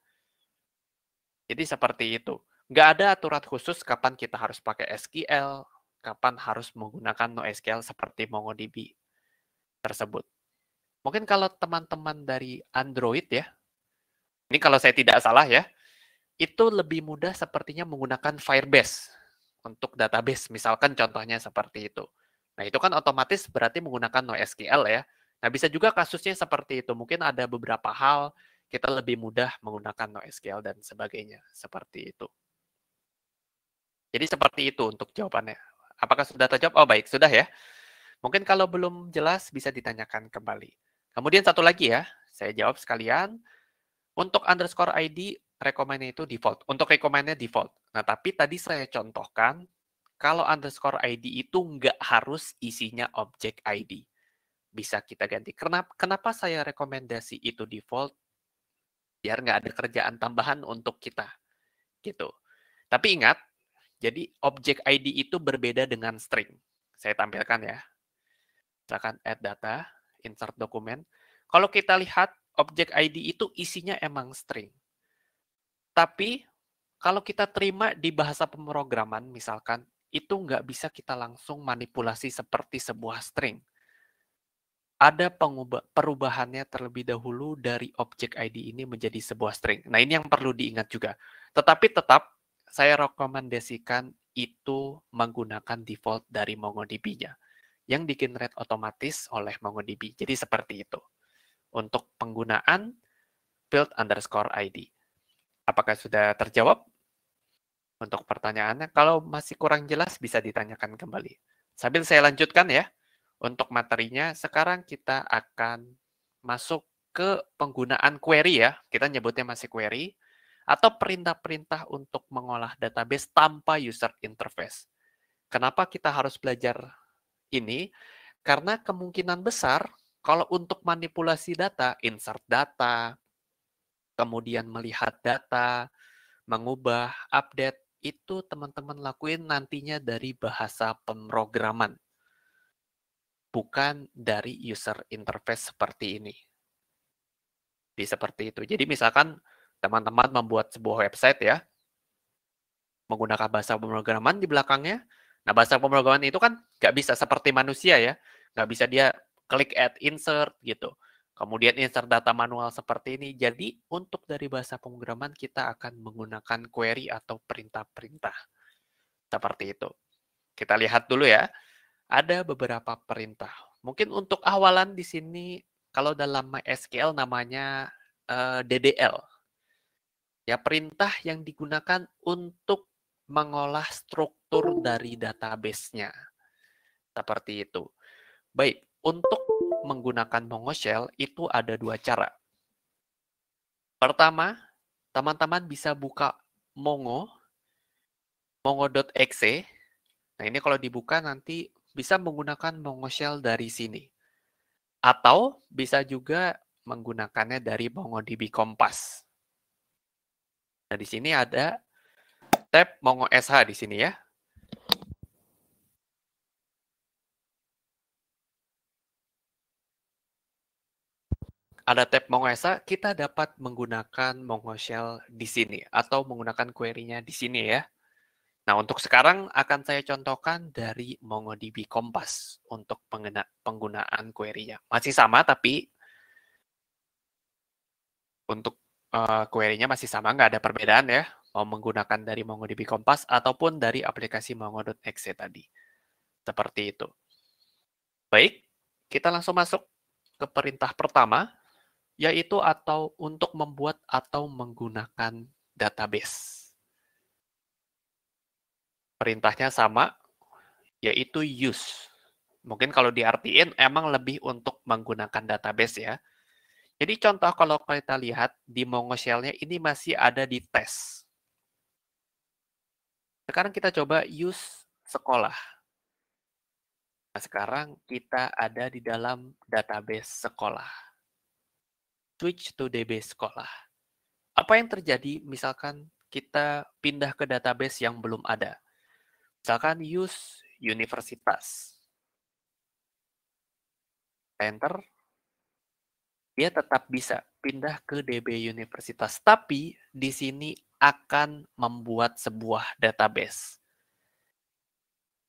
Jadi seperti itu. Nggak ada aturan khusus kapan kita harus pakai SQL, kapan harus menggunakan NoSQL seperti MongoDB tersebut. Mungkin kalau teman-teman dari Android ya, ini kalau saya tidak salah ya, itu lebih mudah sepertinya menggunakan Firebase untuk database, misalkan contohnya seperti itu. Nah, itu kan otomatis berarti menggunakan NoSQL ya. Nah, bisa juga kasusnya seperti itu. Mungkin ada beberapa hal kita lebih mudah menggunakan NoSQL dan sebagainya, seperti itu. Jadi seperti itu untuk jawabannya. Apakah sudah terjawab? Oh, baik, sudah ya. Mungkin kalau belum jelas bisa ditanyakan kembali. Kemudian satu lagi ya, saya jawab sekalian. Untuk underscore ID, rekomennya itu default. Untuk rekomennya default. Nah, tapi tadi saya contohkan, kalau underscore ID itu nggak harus isinya objek ID. Bisa kita ganti. Kenapa, kenapa saya rekomendasi itu default? Biar nggak ada kerjaan tambahan untuk kita. gitu. Tapi ingat, jadi objek ID itu berbeda dengan string. Saya tampilkan ya. Misalkan add data, insert dokumen. Kalau kita lihat, objek ID itu isinya emang string. Tapi kalau kita terima di bahasa pemrograman misalkan, itu nggak bisa kita langsung manipulasi seperti sebuah string. Ada pengubah, perubahannya terlebih dahulu dari objek ID ini menjadi sebuah string. Nah ini yang perlu diingat juga. Tetapi tetap saya rekomendasikan itu menggunakan default dari MongoDB-nya yang di generate otomatis oleh MongoDB. Jadi seperti itu. Untuk penggunaan build underscore ID. Apakah sudah terjawab untuk pertanyaannya? Kalau masih kurang jelas bisa ditanyakan kembali. Sambil saya lanjutkan ya untuk materinya, sekarang kita akan masuk ke penggunaan query ya. Kita nyebutnya masih query atau perintah-perintah untuk mengolah database tanpa user interface. Kenapa kita harus belajar ini? Karena kemungkinan besar kalau untuk manipulasi data, insert data, kemudian melihat data, mengubah, update, itu teman-teman lakuin nantinya dari bahasa pemrograman, bukan dari user interface seperti ini. Di seperti itu. Jadi misalkan teman-teman membuat sebuah website ya, menggunakan bahasa pemrograman di belakangnya. Nah, bahasa pemrograman itu kan nggak bisa seperti manusia ya. Nggak bisa dia klik add insert gitu. Kemudian insert data manual seperti ini. Jadi untuk dari bahasa pemrograman kita akan menggunakan query atau perintah-perintah. Seperti itu. Kita lihat dulu ya. Ada beberapa perintah. Mungkin untuk awalan di sini kalau dalam MySQL namanya uh, eh, DDL. Ya, perintah yang digunakan untuk mengolah struktur dari database-nya. Seperti itu. Baik, untuk menggunakan Mongoshell itu ada dua cara. Pertama, teman-teman bisa buka Mongo, mongo.exe. Nah, ini kalau dibuka nanti bisa menggunakan Mongoshell dari sini. Atau bisa juga menggunakannya dari MongoDB Kompas. Nah, di sini ada tab Mongo SH di sini ya. ada tab MongoSA, kita dapat menggunakan shell di sini atau menggunakan query-nya di sini ya. Nah, untuk sekarang akan saya contohkan dari MongoDB Kompas untuk penggunaan query-nya. Masih sama tapi untuk uh, query-nya masih sama, nggak ada perbedaan ya. Mau menggunakan dari MongoDB Kompas ataupun dari aplikasi mongo.exe tadi. Seperti itu. Baik, kita langsung masuk ke perintah pertama yaitu atau untuk membuat atau menggunakan database. Perintahnya sama, yaitu use. Mungkin kalau diartiin emang lebih untuk menggunakan database ya. Jadi contoh kalau kita lihat di shell nya ini masih ada di tes. Sekarang kita coba use sekolah. Nah, sekarang kita ada di dalam database sekolah switch to DB sekolah. Apa yang terjadi misalkan kita pindah ke database yang belum ada? Misalkan use universitas. Enter. Dia tetap bisa pindah ke DB universitas, tapi di sini akan membuat sebuah database.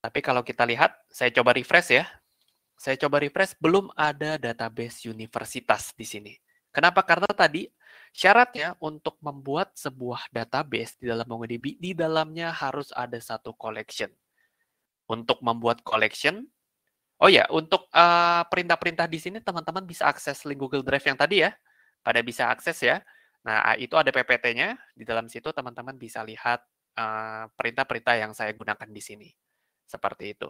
Tapi kalau kita lihat, saya coba refresh ya. Saya coba refresh, belum ada database universitas di sini. Kenapa? Karena tadi syaratnya untuk membuat sebuah database di dalam MongoDB di dalamnya harus ada satu collection. Untuk membuat collection, oh ya, untuk perintah perintah-perintah di sini teman-teman bisa akses link Google Drive yang tadi ya, pada bisa akses ya. Nah ah, itu ada PPT-nya di dalam situ teman-teman bisa lihat eh, perintah-perintah yang saya gunakan di sini, seperti itu.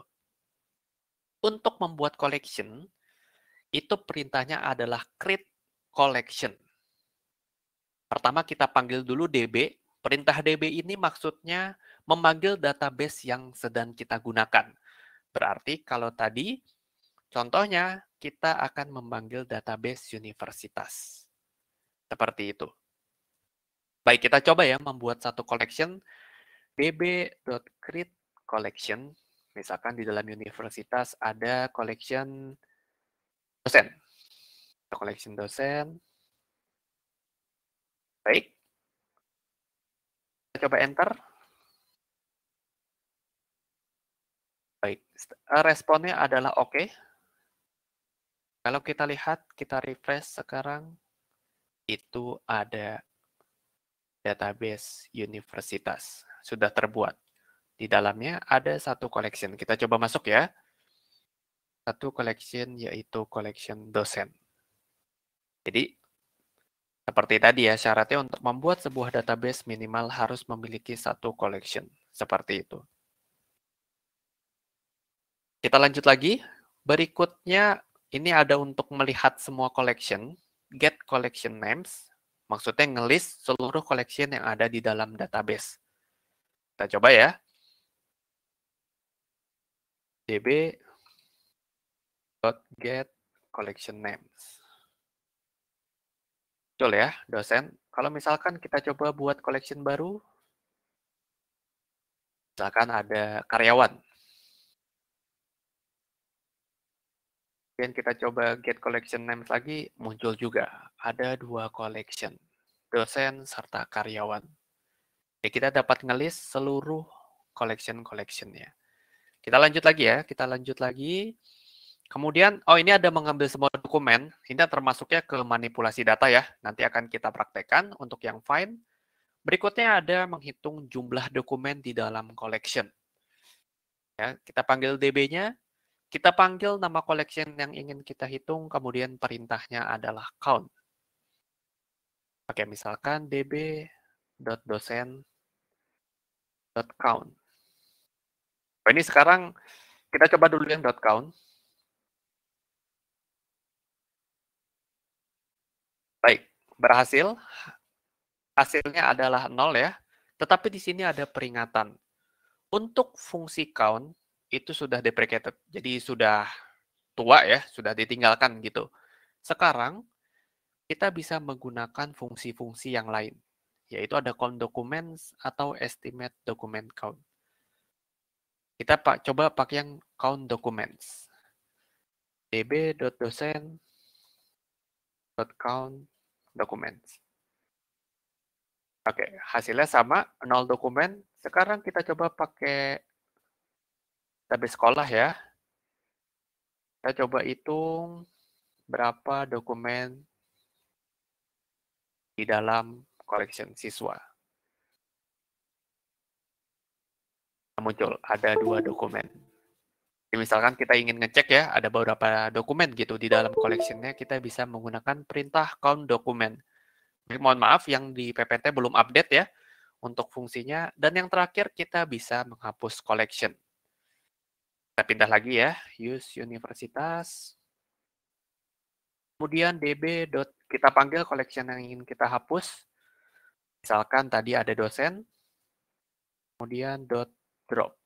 Untuk membuat collection, itu perintahnya adalah create collection. Pertama kita panggil dulu DB. Perintah DB ini maksudnya memanggil database yang sedang kita gunakan. Berarti kalau tadi contohnya kita akan memanggil database universitas. Seperti itu. Baik, kita coba ya membuat satu collection db.create collection. Misalkan di dalam universitas ada collection dosen collection dosen. Baik. Kita coba enter. Baik, eh, responnya adalah oke. Okay. Kalau kita lihat, kita refresh sekarang, itu ada database universitas. Sudah terbuat. Di dalamnya ada satu collection. Kita coba masuk ya. Satu collection yaitu collection dosen. Jadi seperti tadi ya, syaratnya untuk membuat sebuah database minimal harus memiliki satu collection, seperti itu. Kita lanjut lagi. Berikutnya, ini ada untuk melihat semua collection, get collection names, maksudnya ngelis seluruh collection yang ada di dalam database. Kita coba ya. db.get collection names muncul ya, dosen. Kalau misalkan kita coba buat collection baru, misalkan ada karyawan. Kemudian kita coba get collection names lagi, muncul juga. Ada dua collection, dosen serta karyawan. Oke, ya, kita dapat ngelis seluruh collection-collectionnya. Kita lanjut lagi ya, kita lanjut lagi. Kemudian, oh ini ada mengambil semua dokumen, ini termasuknya ke manipulasi data ya, nanti akan kita praktekkan untuk yang fine. Berikutnya ada menghitung jumlah dokumen di dalam collection. Ya, kita panggil DB-nya, kita panggil nama collection yang ingin kita hitung, kemudian perintahnya adalah count. Oke, misalkan db.dosen.count. Oh, ini sekarang kita coba dulu yang .count. berhasil. Hasilnya adalah nol ya. Tetapi di sini ada peringatan. Untuk fungsi count itu sudah deprecated. Jadi sudah tua ya, sudah ditinggalkan gitu. Sekarang kita bisa menggunakan fungsi-fungsi yang lain, yaitu ada count documents atau estimate document count. Kita pak coba pakai yang count documents. count dokumen. Oke, hasilnya sama, nol dokumen. Sekarang kita coba pakai database sekolah ya. Kita coba hitung berapa dokumen di dalam collection siswa. Muncul, ada dua dokumen misalkan kita ingin ngecek ya, ada beberapa dokumen gitu di dalam collectionnya, kita bisa menggunakan perintah count dokumen. mohon maaf yang di PPT belum update ya untuk fungsinya. Dan yang terakhir, kita bisa menghapus collection. Kita pindah lagi ya, use universitas. Kemudian db. Kita panggil collection yang ingin kita hapus. Misalkan tadi ada dosen. Kemudian dot drop.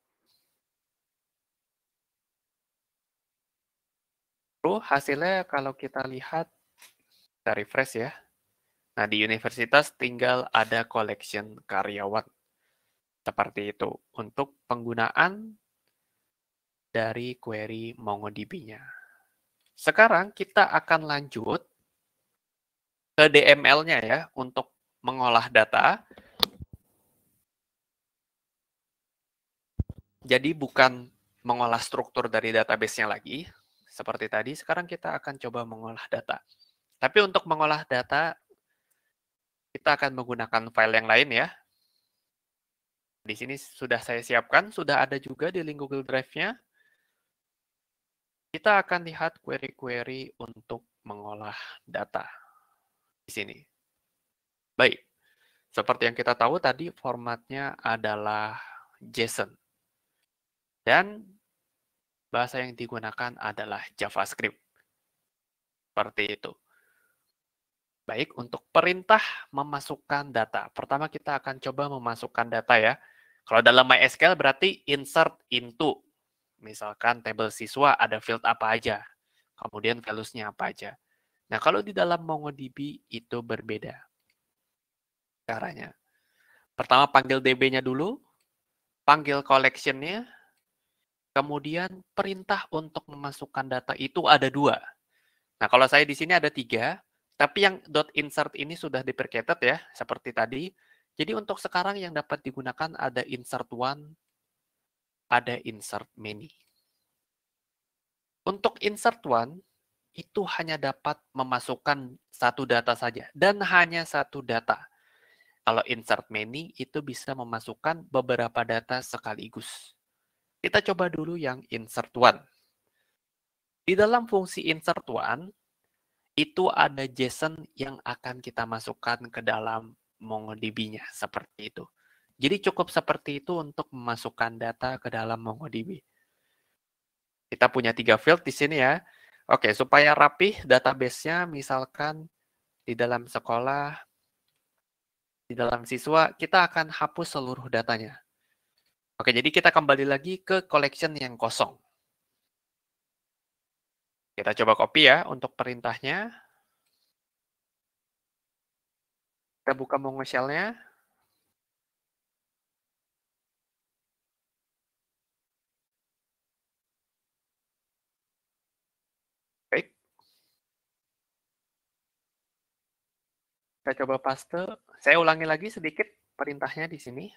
Lalu hasilnya kalau kita lihat, kita refresh ya. Nah, di universitas tinggal ada collection karyawan. Seperti itu, untuk penggunaan dari query MongoDB-nya. Sekarang kita akan lanjut ke DML-nya ya, untuk mengolah data. Jadi bukan mengolah struktur dari database-nya lagi, seperti tadi, sekarang kita akan coba mengolah data. Tapi untuk mengolah data, kita akan menggunakan file yang lain ya. Di sini sudah saya siapkan, sudah ada juga di link Google Drive-nya. Kita akan lihat query-query untuk mengolah data di sini. Baik, seperti yang kita tahu tadi formatnya adalah JSON. Dan bahasa yang digunakan adalah JavaScript. Seperti itu. Baik, untuk perintah memasukkan data. Pertama kita akan coba memasukkan data ya. Kalau dalam MySQL berarti insert into. Misalkan table siswa ada field apa aja. Kemudian values-nya apa aja. Nah, kalau di dalam MongoDB itu berbeda caranya. Pertama panggil DB-nya dulu, panggil collection-nya, Kemudian perintah untuk memasukkan data itu ada dua. Nah, kalau saya di sini ada tiga, tapi yang dot .insert ini sudah diperketat ya, seperti tadi. Jadi untuk sekarang yang dapat digunakan ada insert one, ada insert many. Untuk insert one, itu hanya dapat memasukkan satu data saja, dan hanya satu data. Kalau insert many, itu bisa memasukkan beberapa data sekaligus. Kita coba dulu yang insert one. Di dalam fungsi insert one, itu ada JSON yang akan kita masukkan ke dalam MongoDB-nya, seperti itu. Jadi cukup seperti itu untuk memasukkan data ke dalam MongoDB. Kita punya tiga field di sini ya. Oke, supaya rapih database-nya misalkan di dalam sekolah, di dalam siswa, kita akan hapus seluruh datanya. Oke, jadi kita kembali lagi ke collection yang kosong. Kita coba copy ya untuk perintahnya. Kita buka Mongo Shell-nya. Baik. Kita coba paste. Saya ulangi lagi sedikit perintahnya di sini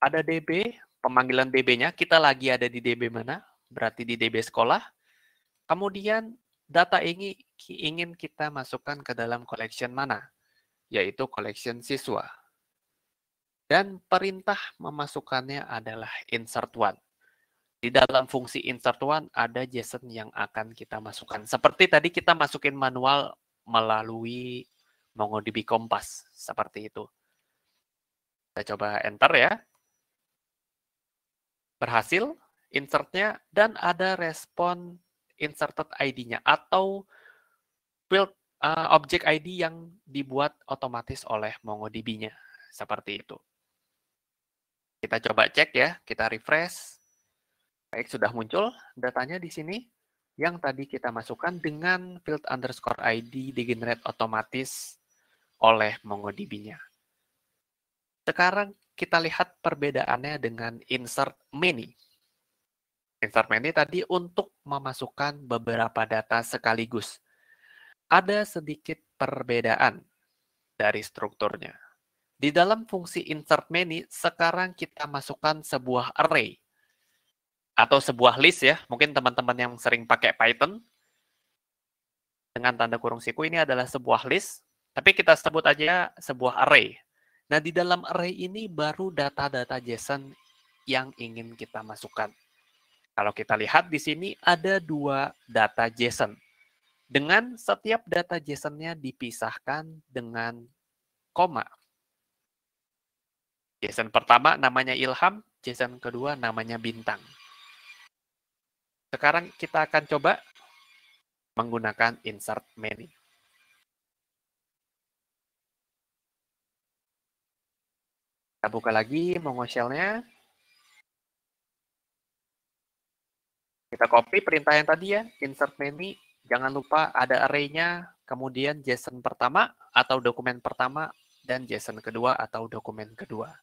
ada DB, pemanggilan DB-nya, kita lagi ada di DB mana, berarti di DB sekolah. Kemudian data ini ingin kita masukkan ke dalam collection mana, yaitu collection siswa. Dan perintah memasukkannya adalah insert one. Di dalam fungsi insert one ada JSON yang akan kita masukkan. Seperti tadi kita masukin manual melalui MongoDB Compass seperti itu. Kita coba enter ya berhasil insertnya dan ada respon inserted ID-nya atau build uh, object ID yang dibuat otomatis oleh MongoDB-nya seperti itu. Kita coba cek ya, kita refresh. Baik, sudah muncul datanya di sini yang tadi kita masukkan dengan field underscore ID di generate otomatis oleh MongoDB-nya. Sekarang kita lihat perbedaannya dengan insert mini. Insert mini tadi untuk memasukkan beberapa data sekaligus. Ada sedikit perbedaan dari strukturnya. Di dalam fungsi insert mini sekarang kita masukkan sebuah array atau sebuah list ya. Mungkin teman-teman yang sering pakai Python dengan tanda kurung siku ini adalah sebuah list, tapi kita sebut aja sebuah array. Nah, di dalam array ini baru data-data JSON yang ingin kita masukkan. Kalau kita lihat di sini ada dua data JSON. Dengan setiap data JSON-nya dipisahkan dengan koma. JSON pertama namanya Ilham, JSON kedua namanya Bintang. Sekarang kita akan coba menggunakan insert menu. Kita buka lagi Mongo Shell-nya. Kita copy perintah yang tadi ya, insert menu. Jangan lupa ada arraynya, kemudian JSON pertama atau dokumen pertama, dan JSON kedua atau dokumen kedua.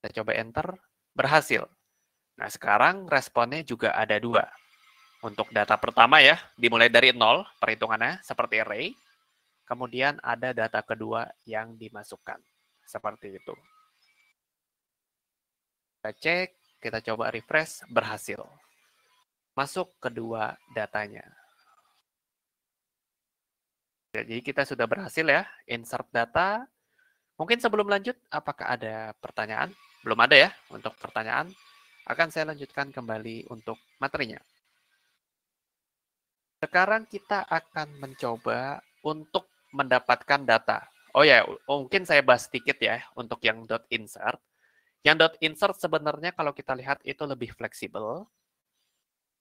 Kita coba enter, berhasil. Nah, sekarang responnya juga ada dua. Untuk data pertama ya, dimulai dari nol perhitungannya seperti array. Kemudian ada data kedua yang dimasukkan. Seperti itu. Kita cek, kita coba refresh, berhasil. Masuk kedua datanya. Ya, jadi kita sudah berhasil ya, insert data. Mungkin sebelum lanjut, apakah ada pertanyaan? Belum ada ya untuk pertanyaan. Akan saya lanjutkan kembali untuk materinya. Sekarang kita akan mencoba untuk mendapatkan data Oh ya, oh, mungkin saya bahas sedikit ya untuk yang dot insert. Yang dot insert sebenarnya kalau kita lihat itu lebih fleksibel.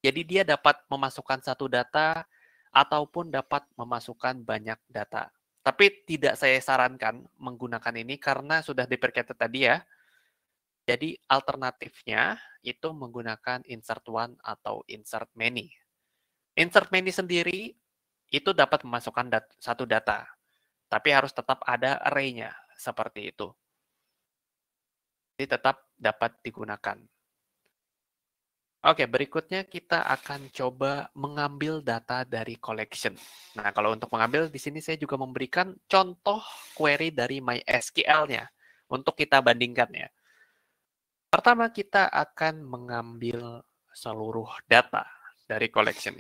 Jadi dia dapat memasukkan satu data ataupun dapat memasukkan banyak data. Tapi tidak saya sarankan menggunakan ini karena sudah deprecated tadi ya. Jadi alternatifnya itu menggunakan insert one atau insert many. Insert many sendiri itu dapat memasukkan dat satu data. Tapi harus tetap ada array-nya seperti itu. Jadi tetap dapat digunakan. Oke, berikutnya kita akan coba mengambil data dari collection. Nah, kalau untuk mengambil, di sini saya juga memberikan contoh query dari MySQL-nya untuk kita bandingkan ya. Pertama, kita akan mengambil seluruh data dari collection.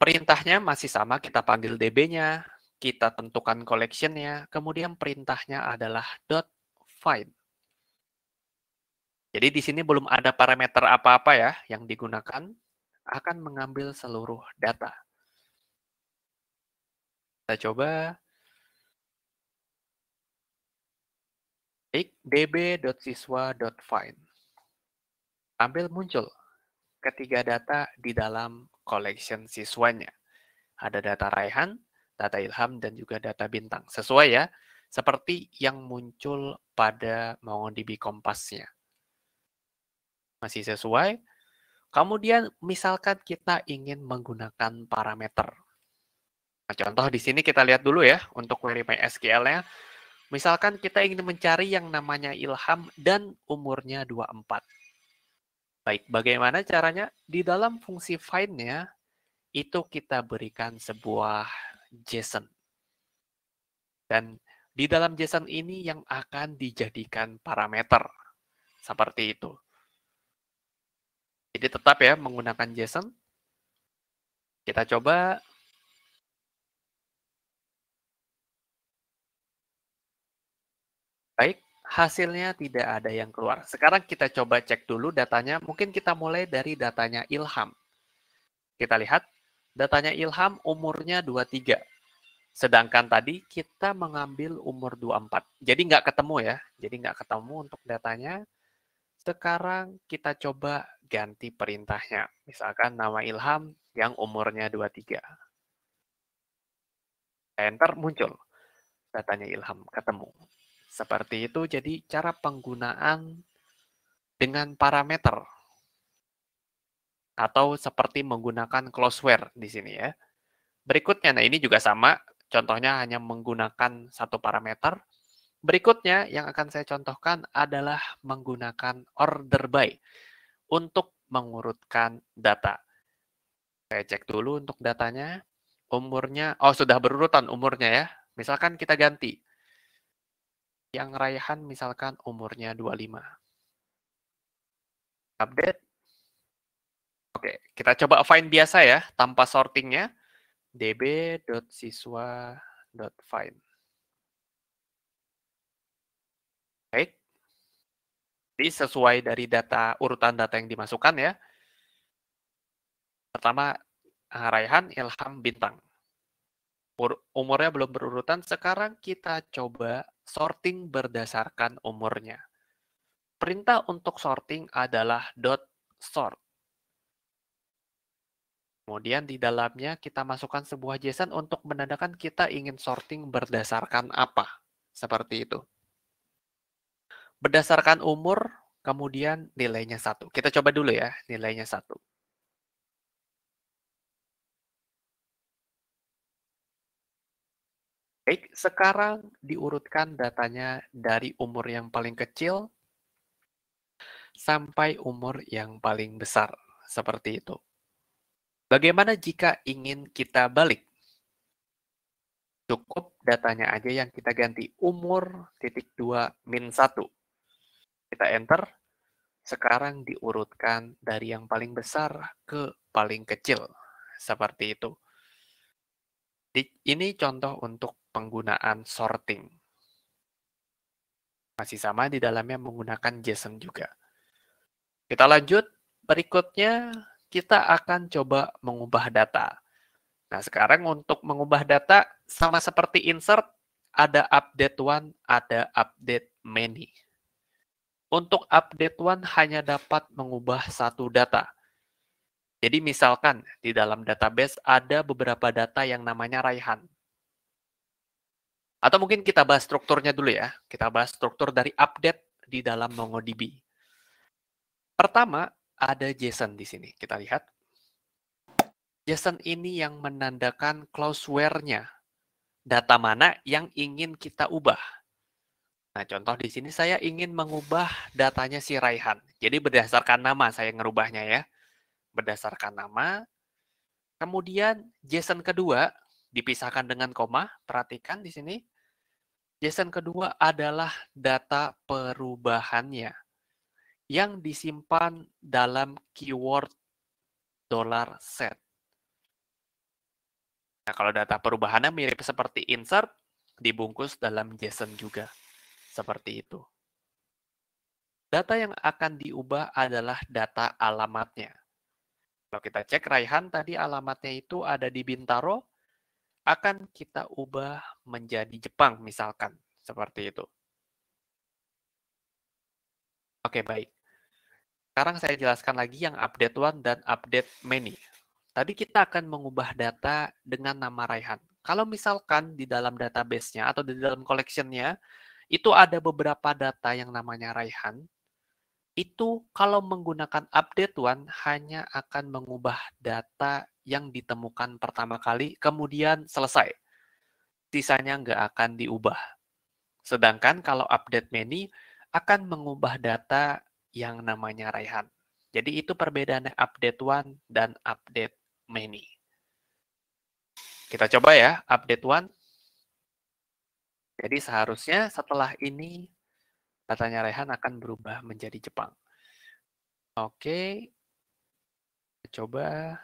perintahnya masih sama, kita panggil DB-nya, kita tentukan collection-nya, kemudian perintahnya adalah dot .find. Jadi di sini belum ada parameter apa-apa ya yang digunakan, akan mengambil seluruh data. Kita coba db.siswa.find. Ambil muncul ketiga data di dalam collection siswanya. Ada data Raihan, data Ilham, dan juga data Bintang. Sesuai ya, seperti yang muncul pada MongoDB Kompasnya. Masih sesuai. Kemudian misalkan kita ingin menggunakan parameter. Nah, contoh di sini kita lihat dulu ya untuk query MySQL-nya. Misalkan kita ingin mencari yang namanya Ilham dan umurnya 24. Baik, bagaimana caranya? Di dalam fungsi find-nya, itu kita berikan sebuah JSON. Dan di dalam JSON ini yang akan dijadikan parameter. Seperti itu. Jadi tetap ya, menggunakan JSON. Kita coba Baik, hasilnya tidak ada yang keluar. Sekarang kita coba cek dulu datanya. Mungkin kita mulai dari datanya Ilham. Kita lihat datanya Ilham umurnya 23. Sedangkan tadi kita mengambil umur 24. Jadi nggak ketemu ya. Jadi nggak ketemu untuk datanya. Sekarang kita coba ganti perintahnya. Misalkan nama Ilham yang umurnya 23. Enter muncul datanya Ilham ketemu. Seperti itu, jadi cara penggunaan dengan parameter atau seperti menggunakan closeware di sini ya. Berikutnya, nah ini juga sama, contohnya hanya menggunakan satu parameter. Berikutnya yang akan saya contohkan adalah menggunakan order by untuk mengurutkan data. Saya cek dulu untuk datanya, umurnya, oh sudah berurutan umurnya ya. Misalkan kita ganti yang Raihan misalkan umurnya 25. Update. Oke, kita coba find biasa ya, tanpa sortingnya. db.siswa.find. Baik. Jadi sesuai dari data urutan data yang dimasukkan ya. Pertama, Raihan Ilham Bintang. Umurnya belum berurutan, sekarang kita coba sorting berdasarkan umurnya. Perintah untuk sorting adalah .sort. Kemudian di dalamnya kita masukkan sebuah JSON untuk menandakan kita ingin sorting berdasarkan apa. Seperti itu. Berdasarkan umur, kemudian nilainya satu. Kita coba dulu ya, nilainya satu. Baik, sekarang diurutkan datanya dari umur yang paling kecil sampai umur yang paling besar, seperti itu. Bagaimana jika ingin kita balik? Cukup datanya aja yang kita ganti umur titik 2 min 1. Kita enter. Sekarang diurutkan dari yang paling besar ke paling kecil. Seperti itu. Ini contoh untuk penggunaan sorting. Masih sama di dalamnya menggunakan JSON juga. Kita lanjut. Berikutnya kita akan coba mengubah data. Nah, sekarang untuk mengubah data sama seperti insert, ada update one, ada update many. Untuk update one hanya dapat mengubah satu data. Jadi misalkan di dalam database ada beberapa data yang namanya Raihan. Atau mungkin kita bahas strukturnya dulu ya. Kita bahas struktur dari update di dalam MongoDB. Pertama, ada JSON di sini. Kita lihat. JSON ini yang menandakan closeware-nya. Data mana yang ingin kita ubah. Nah, contoh di sini saya ingin mengubah datanya si Raihan. Jadi berdasarkan nama saya ngerubahnya ya berdasarkan nama. Kemudian JSON kedua dipisahkan dengan koma. Perhatikan di sini. JSON kedua adalah data perubahannya yang disimpan dalam keyword dollar set. Nah, kalau data perubahannya mirip seperti insert, dibungkus dalam JSON juga. Seperti itu. Data yang akan diubah adalah data alamatnya. Kalau kita cek Raihan tadi alamatnya itu ada di Bintaro, akan kita ubah menjadi Jepang misalkan, seperti itu. Oke, baik. Sekarang saya jelaskan lagi yang update one dan update many. Tadi kita akan mengubah data dengan nama Raihan. Kalau misalkan di dalam database-nya atau di dalam collection-nya, itu ada beberapa data yang namanya Raihan, itu kalau menggunakan update one hanya akan mengubah data yang ditemukan pertama kali, kemudian selesai. Sisanya nggak akan diubah. Sedangkan kalau update many akan mengubah data yang namanya Raihan. Jadi itu perbedaannya update one dan update many. Kita coba ya, update one. Jadi seharusnya setelah ini katanya Rehan akan berubah menjadi Jepang. Oke, okay. coba.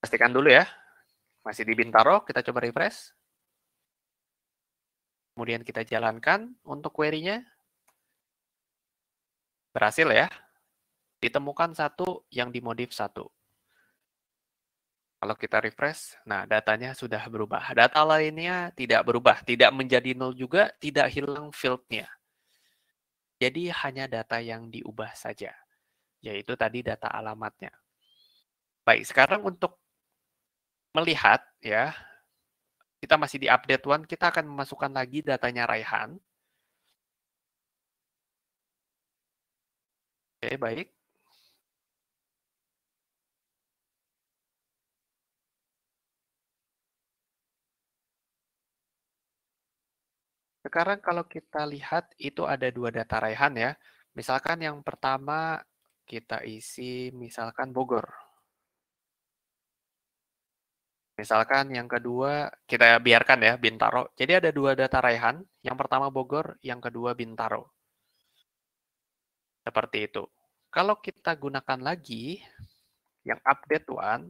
Pastikan dulu ya, masih di Bintaro, kita coba refresh. Kemudian kita jalankan untuk query-nya. Berhasil ya. Ditemukan satu yang dimodif satu. Kalau kita refresh, nah datanya sudah berubah. Data lainnya tidak berubah, tidak menjadi nol juga, tidak hilang fieldnya. Jadi hanya data yang diubah saja, yaitu tadi data alamatnya. Baik, sekarang untuk melihat ya, kita masih di update one, kita akan memasukkan lagi datanya Raihan. Oke, baik. Sekarang kalau kita lihat itu ada dua data raihan ya. Misalkan yang pertama kita isi misalkan Bogor. Misalkan yang kedua kita biarkan ya Bintaro. Jadi ada dua data raihan, yang pertama Bogor, yang kedua Bintaro. Seperti itu. Kalau kita gunakan lagi yang update one,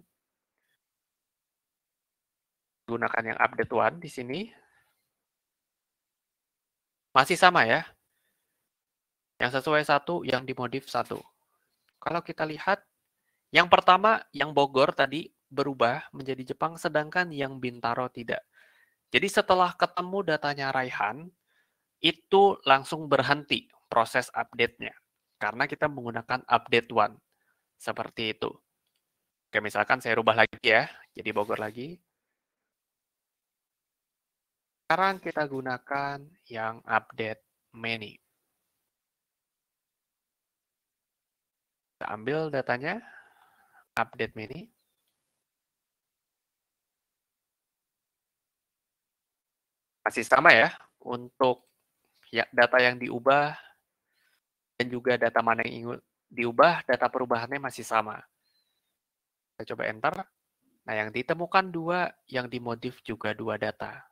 gunakan yang update one di sini, masih sama ya. Yang sesuai satu, yang dimodif satu. Kalau kita lihat, yang pertama, yang Bogor tadi berubah menjadi Jepang, sedangkan yang Bintaro tidak. Jadi setelah ketemu datanya Raihan, itu langsung berhenti proses update-nya. Karena kita menggunakan update one. Seperti itu. Oke, misalkan saya rubah lagi ya. Jadi Bogor lagi. Sekarang kita gunakan yang update many. Kita ambil datanya, update many. Masih sama ya, untuk ya, data yang diubah dan juga data mana yang diubah, data perubahannya masih sama. Kita coba enter. Nah, yang ditemukan dua, yang dimodif juga dua data.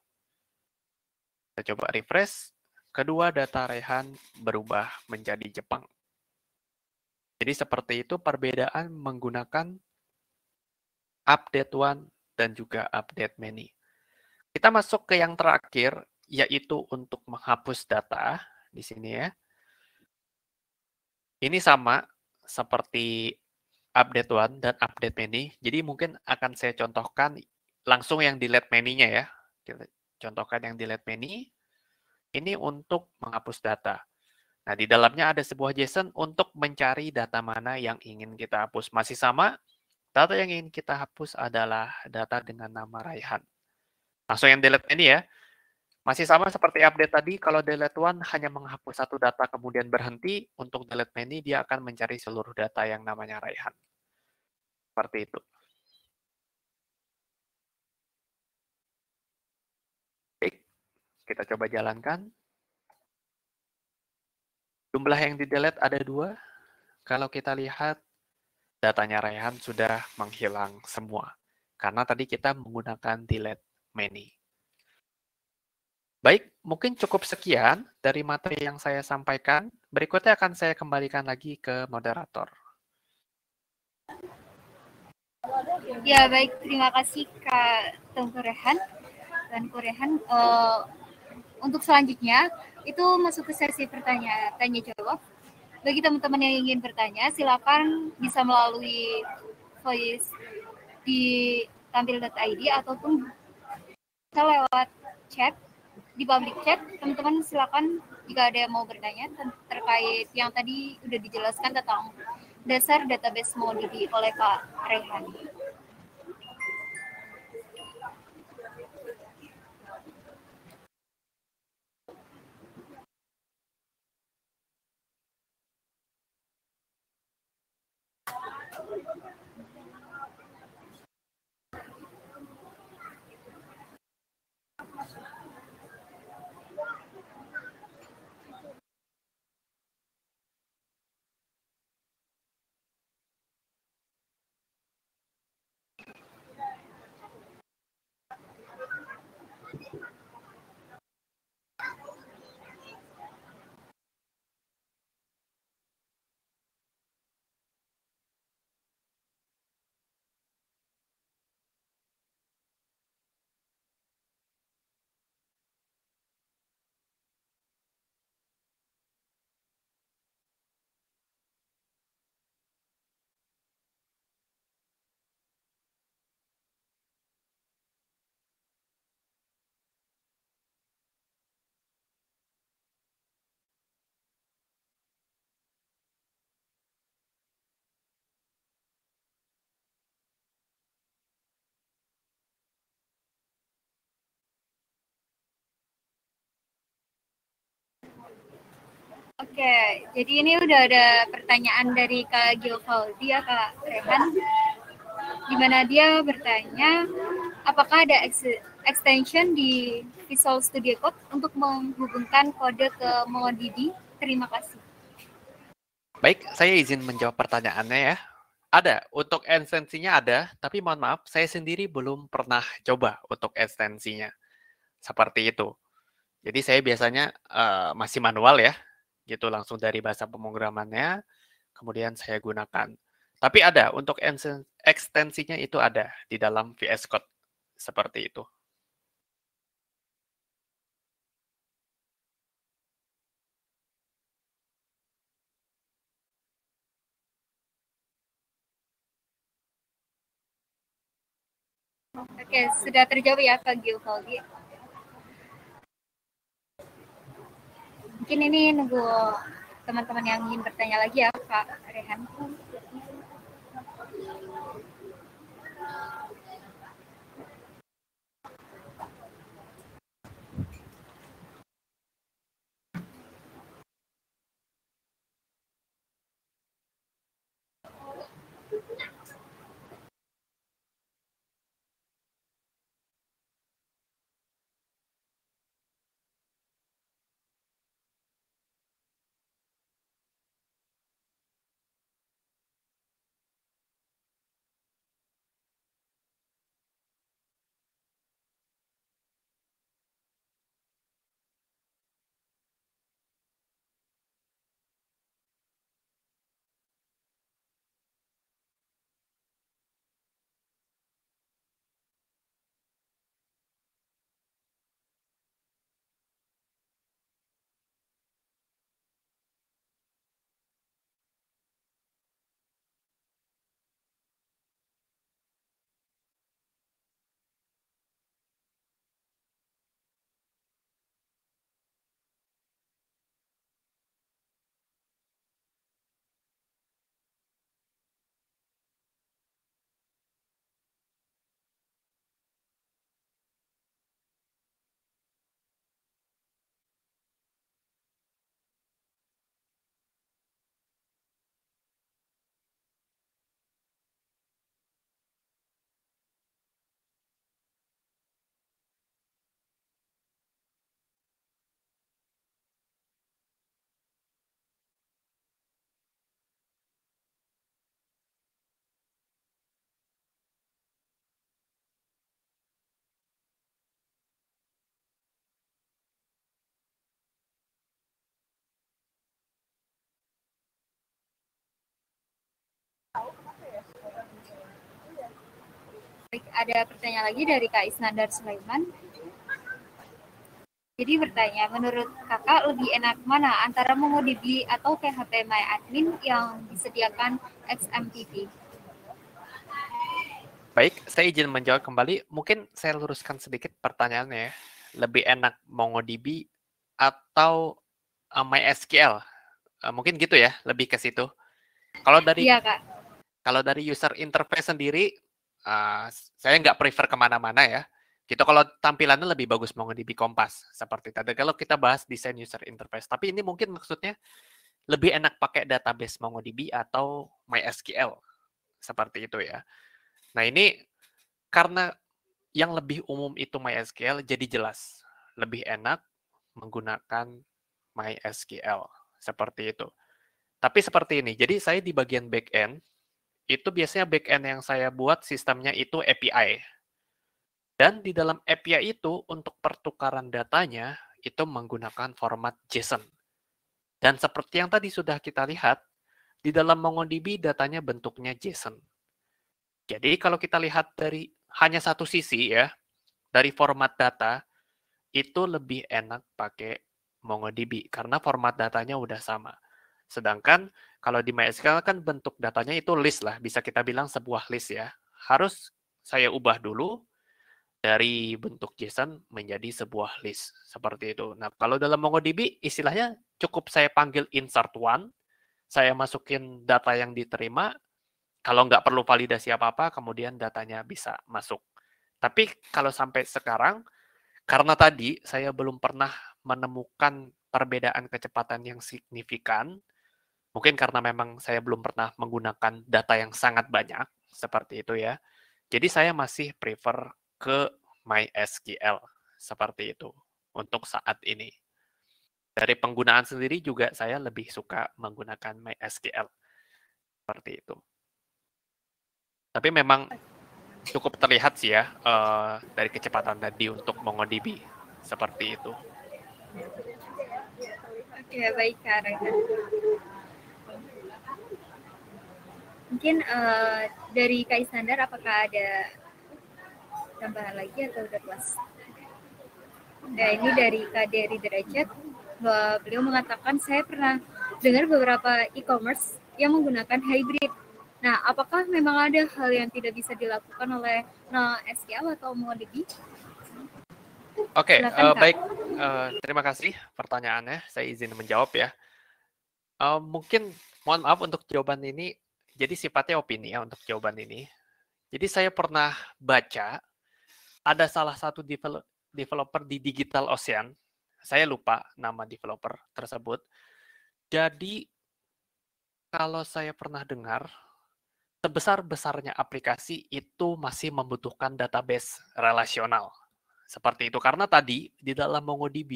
Kita coba refresh. Kedua data Rehan berubah menjadi Jepang. Jadi seperti itu perbedaan menggunakan update one dan juga update many. Kita masuk ke yang terakhir, yaitu untuk menghapus data di sini ya. Ini sama seperti update one dan update many. Jadi mungkin akan saya contohkan langsung yang delete many-nya ya contohkan yang delete many, ini untuk menghapus data. Nah, di dalamnya ada sebuah JSON untuk mencari data mana yang ingin kita hapus. Masih sama, data yang ingin kita hapus adalah data dengan nama Raihan. Langsung yang delete ini ya. Masih sama seperti update tadi, kalau delete one hanya menghapus satu data kemudian berhenti, untuk delete many dia akan mencari seluruh data yang namanya Raihan. Seperti itu. Kita coba jalankan. Jumlah yang di-delete ada dua. Kalau kita lihat, datanya Rehan sudah menghilang semua. Karena tadi kita menggunakan delete many. Baik, mungkin cukup sekian dari materi yang saya sampaikan. Berikutnya akan saya kembalikan lagi ke moderator. Ya, baik. Terima kasih Kak Tengku Rehan. Tengku Rehan, uh, untuk selanjutnya itu masuk ke sesi pertanyaan tanya jawab. Bagi teman-teman yang ingin bertanya, silakan bisa melalui voice di tampil.id ataupun bisa lewat chat di public chat. Teman-teman silakan jika ada yang mau bertanya terkait yang tadi sudah dijelaskan tentang dasar database mau di oleh Pak Rehan. Oke, jadi ini udah ada pertanyaan dari Kak Gilvaldi ya Kak Rehan, Gimana dia bertanya apakah ada extension di Visual Studio Code untuk menghubungkan kode ke MongoDB? Terima kasih. Baik, saya izin menjawab pertanyaannya ya. Ada, untuk ekstensinya ada, tapi mohon maaf, saya sendiri belum pernah coba untuk ekstensinya. Seperti itu. Jadi saya biasanya uh, masih manual ya, gitu langsung dari bahasa pemrogramannya kemudian saya gunakan. Tapi ada untuk ekstensinya itu ada di dalam VS Code seperti itu. Oke, sudah terjawab ya Pak Gil. Mungkin ini nunggu teman-teman yang ingin bertanya lagi ya Pak Rehan. Baik, ada pertanyaan lagi dari Kak Isnandar Sulaiman. Jadi bertanya, menurut kakak lebih enak mana antara MongoDB atau PHP MyAdmin yang disediakan XMPP? Baik, saya izin menjawab kembali. Mungkin saya luruskan sedikit pertanyaannya. Ya. Lebih enak MongoDB atau eh, MySQL? Eh, mungkin gitu ya, lebih ke situ. Kalau dari iya, Kak. Kalau dari user interface sendiri, Ah, saya nggak prefer kemana-mana ya. kita gitu, kalau tampilannya lebih bagus mau di Kompas seperti tadi kalau kita bahas desain user interface. Tapi ini mungkin maksudnya lebih enak pakai database MongoDB atau MySQL seperti itu ya. Nah ini karena yang lebih umum itu MySQL jadi jelas lebih enak menggunakan MySQL seperti itu. Tapi seperti ini, jadi saya di bagian backend itu biasanya backend yang saya buat sistemnya itu API. Dan di dalam API itu untuk pertukaran datanya itu menggunakan format JSON. Dan seperti yang tadi sudah kita lihat, di dalam MongoDB datanya bentuknya JSON. Jadi kalau kita lihat dari hanya satu sisi ya, dari format data, itu lebih enak pakai MongoDB karena format datanya udah sama. Sedangkan kalau di MySQL kan bentuk datanya itu list lah, bisa kita bilang sebuah list ya. Harus saya ubah dulu dari bentuk JSON menjadi sebuah list seperti itu. Nah, kalau dalam MongoDB istilahnya cukup saya panggil insert one, saya masukin data yang diterima, kalau nggak perlu validasi apa-apa, kemudian datanya bisa masuk. Tapi kalau sampai sekarang, karena tadi saya belum pernah menemukan perbedaan kecepatan yang signifikan, Mungkin karena memang saya belum pernah menggunakan data yang sangat banyak, seperti itu ya. Jadi saya masih prefer ke MySQL, seperti itu, untuk saat ini. Dari penggunaan sendiri juga saya lebih suka menggunakan MySQL, seperti itu. Tapi memang cukup terlihat sih ya uh, dari kecepatan tadi untuk MongoDB, seperti itu. Oke, baik Kak Mungkin uh, dari Kak Iskandar apakah ada tambahan lagi atau udah puas? Nah ini dari Kak Dery Derajat beliau mengatakan saya pernah dengar beberapa e-commerce yang menggunakan hybrid. Nah, apakah memang ada hal yang tidak bisa dilakukan oleh no SKL atau MongoDB? Oke, okay, uh, eh, baik. Uh, terima kasih pertanyaannya. Saya izin menjawab ya. Uh, mungkin mohon maaf untuk jawaban ini jadi sifatnya opini ya untuk jawaban ini. Jadi saya pernah baca ada salah satu developer di Digital Ocean, saya lupa nama developer tersebut. Jadi kalau saya pernah dengar sebesar-besarnya aplikasi itu masih membutuhkan database relasional. Seperti itu. Karena tadi di dalam MongoDB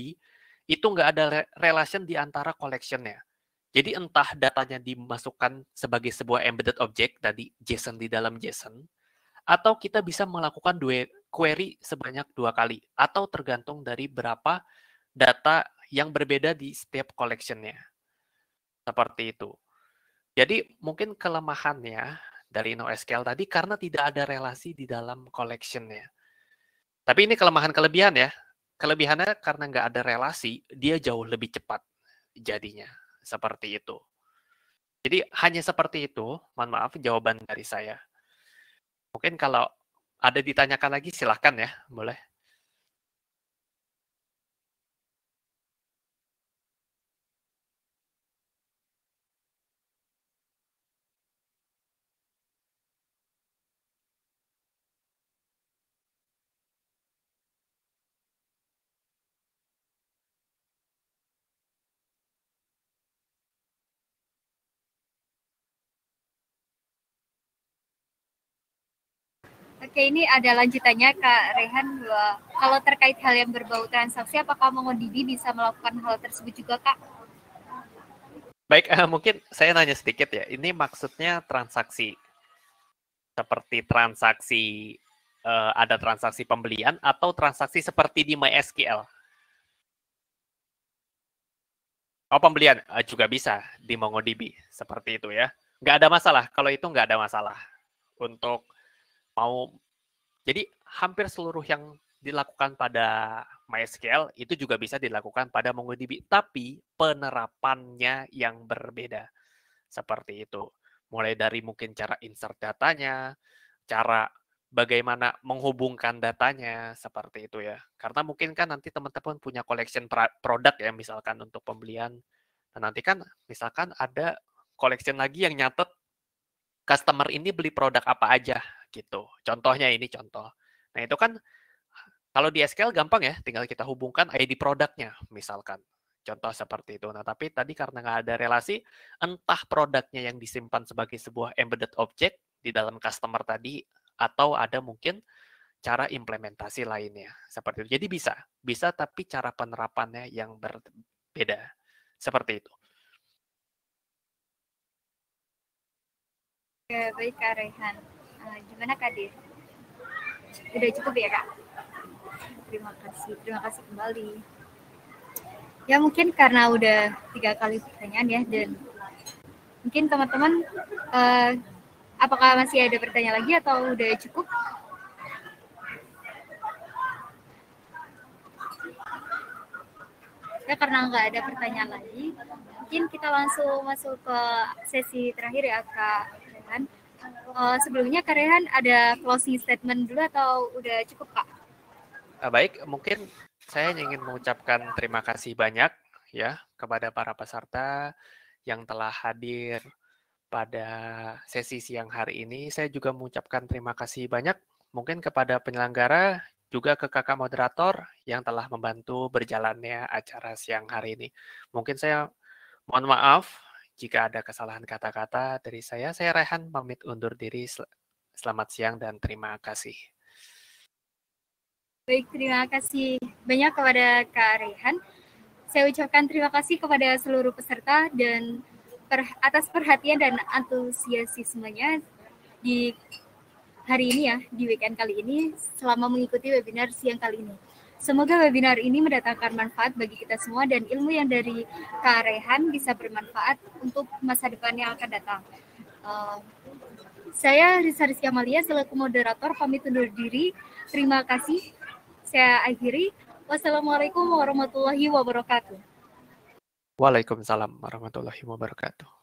itu nggak ada relation di antara collection jadi entah datanya dimasukkan sebagai sebuah embedded object tadi JSON di dalam JSON atau kita bisa melakukan dua query sebanyak dua kali atau tergantung dari berapa data yang berbeda di setiap collectionnya. Seperti itu. Jadi mungkin kelemahannya dari NoSQL tadi karena tidak ada relasi di dalam collectionnya. Tapi ini kelemahan kelebihan ya. Kelebihannya karena nggak ada relasi, dia jauh lebih cepat jadinya seperti itu. Jadi hanya seperti itu, mohon maaf jawaban dari saya. Mungkin kalau ada ditanyakan lagi silahkan ya, boleh. Oke, ini ada lanjutannya Kak Rehan. Eh, kalau terkait hal yang berbau transaksi, apakah Mongodb bisa melakukan hal tersebut juga, Kak? Baik, uh, mungkin saya nanya sedikit ya. Ini maksudnya transaksi seperti transaksi uh, ada transaksi pembelian atau transaksi seperti di MySQL? Oh, pembelian uh, juga bisa di MongoDB seperti itu ya. Nggak ada masalah. Kalau itu nggak ada masalah untuk mau jadi hampir seluruh yang dilakukan pada MySQL itu juga bisa dilakukan pada MongoDB, tapi penerapannya yang berbeda. Seperti itu. Mulai dari mungkin cara insert datanya, cara bagaimana menghubungkan datanya, seperti itu ya. Karena mungkin kan nanti teman-teman punya collection produk ya, misalkan untuk pembelian. Nah, nanti kan misalkan ada collection lagi yang nyatet customer ini beli produk apa aja gitu. Contohnya ini contoh. Nah itu kan kalau di SQL gampang ya, tinggal kita hubungkan ID produknya misalkan. Contoh seperti itu. Nah, tapi tadi karena nggak ada relasi, entah produknya yang disimpan sebagai sebuah embedded object di dalam customer tadi, atau ada mungkin cara implementasi lainnya. Seperti itu. Jadi bisa. Bisa, tapi cara penerapannya yang berbeda. Seperti itu. Oke, baik Kak Eh, gimana Kak Dev? Udah cukup ya Kak? Terima kasih, terima kasih kembali. Ya mungkin karena udah tiga kali pertanyaan ya dan mungkin teman-teman uh, apakah masih ada pertanyaan lagi atau udah cukup? Ya karena nggak ada pertanyaan lagi, mungkin kita langsung masuk ke sesi terakhir ya Kak. Uh, sebelumnya Karehan ada closing statement dulu atau udah cukup Pak? Uh, eh, baik, mungkin saya ingin mengucapkan terima kasih banyak ya kepada para peserta yang telah hadir pada sesi siang hari ini. Saya juga mengucapkan terima kasih banyak mungkin kepada penyelenggara juga ke kakak moderator yang telah membantu berjalannya acara siang hari ini. Mungkin saya mohon maaf jika ada kesalahan kata-kata dari saya, saya Rehan pamit undur diri. Selamat siang dan terima kasih. Baik, terima kasih banyak kepada Kak Rehan. Saya ucapkan terima kasih kepada seluruh peserta dan per, atas perhatian dan antusiasismenya di hari ini ya, di weekend kali ini selama mengikuti webinar siang kali ini. Semoga webinar ini mendatangkan manfaat bagi kita semua dan ilmu yang dari Kak Rehan bisa bermanfaat untuk masa depan yang akan datang. Uh, saya Risa Rizky Amalia selaku moderator pamit undur diri. Terima kasih. Saya akhiri. Wassalamualaikum warahmatullahi wabarakatuh. Waalaikumsalam warahmatullahi wabarakatuh.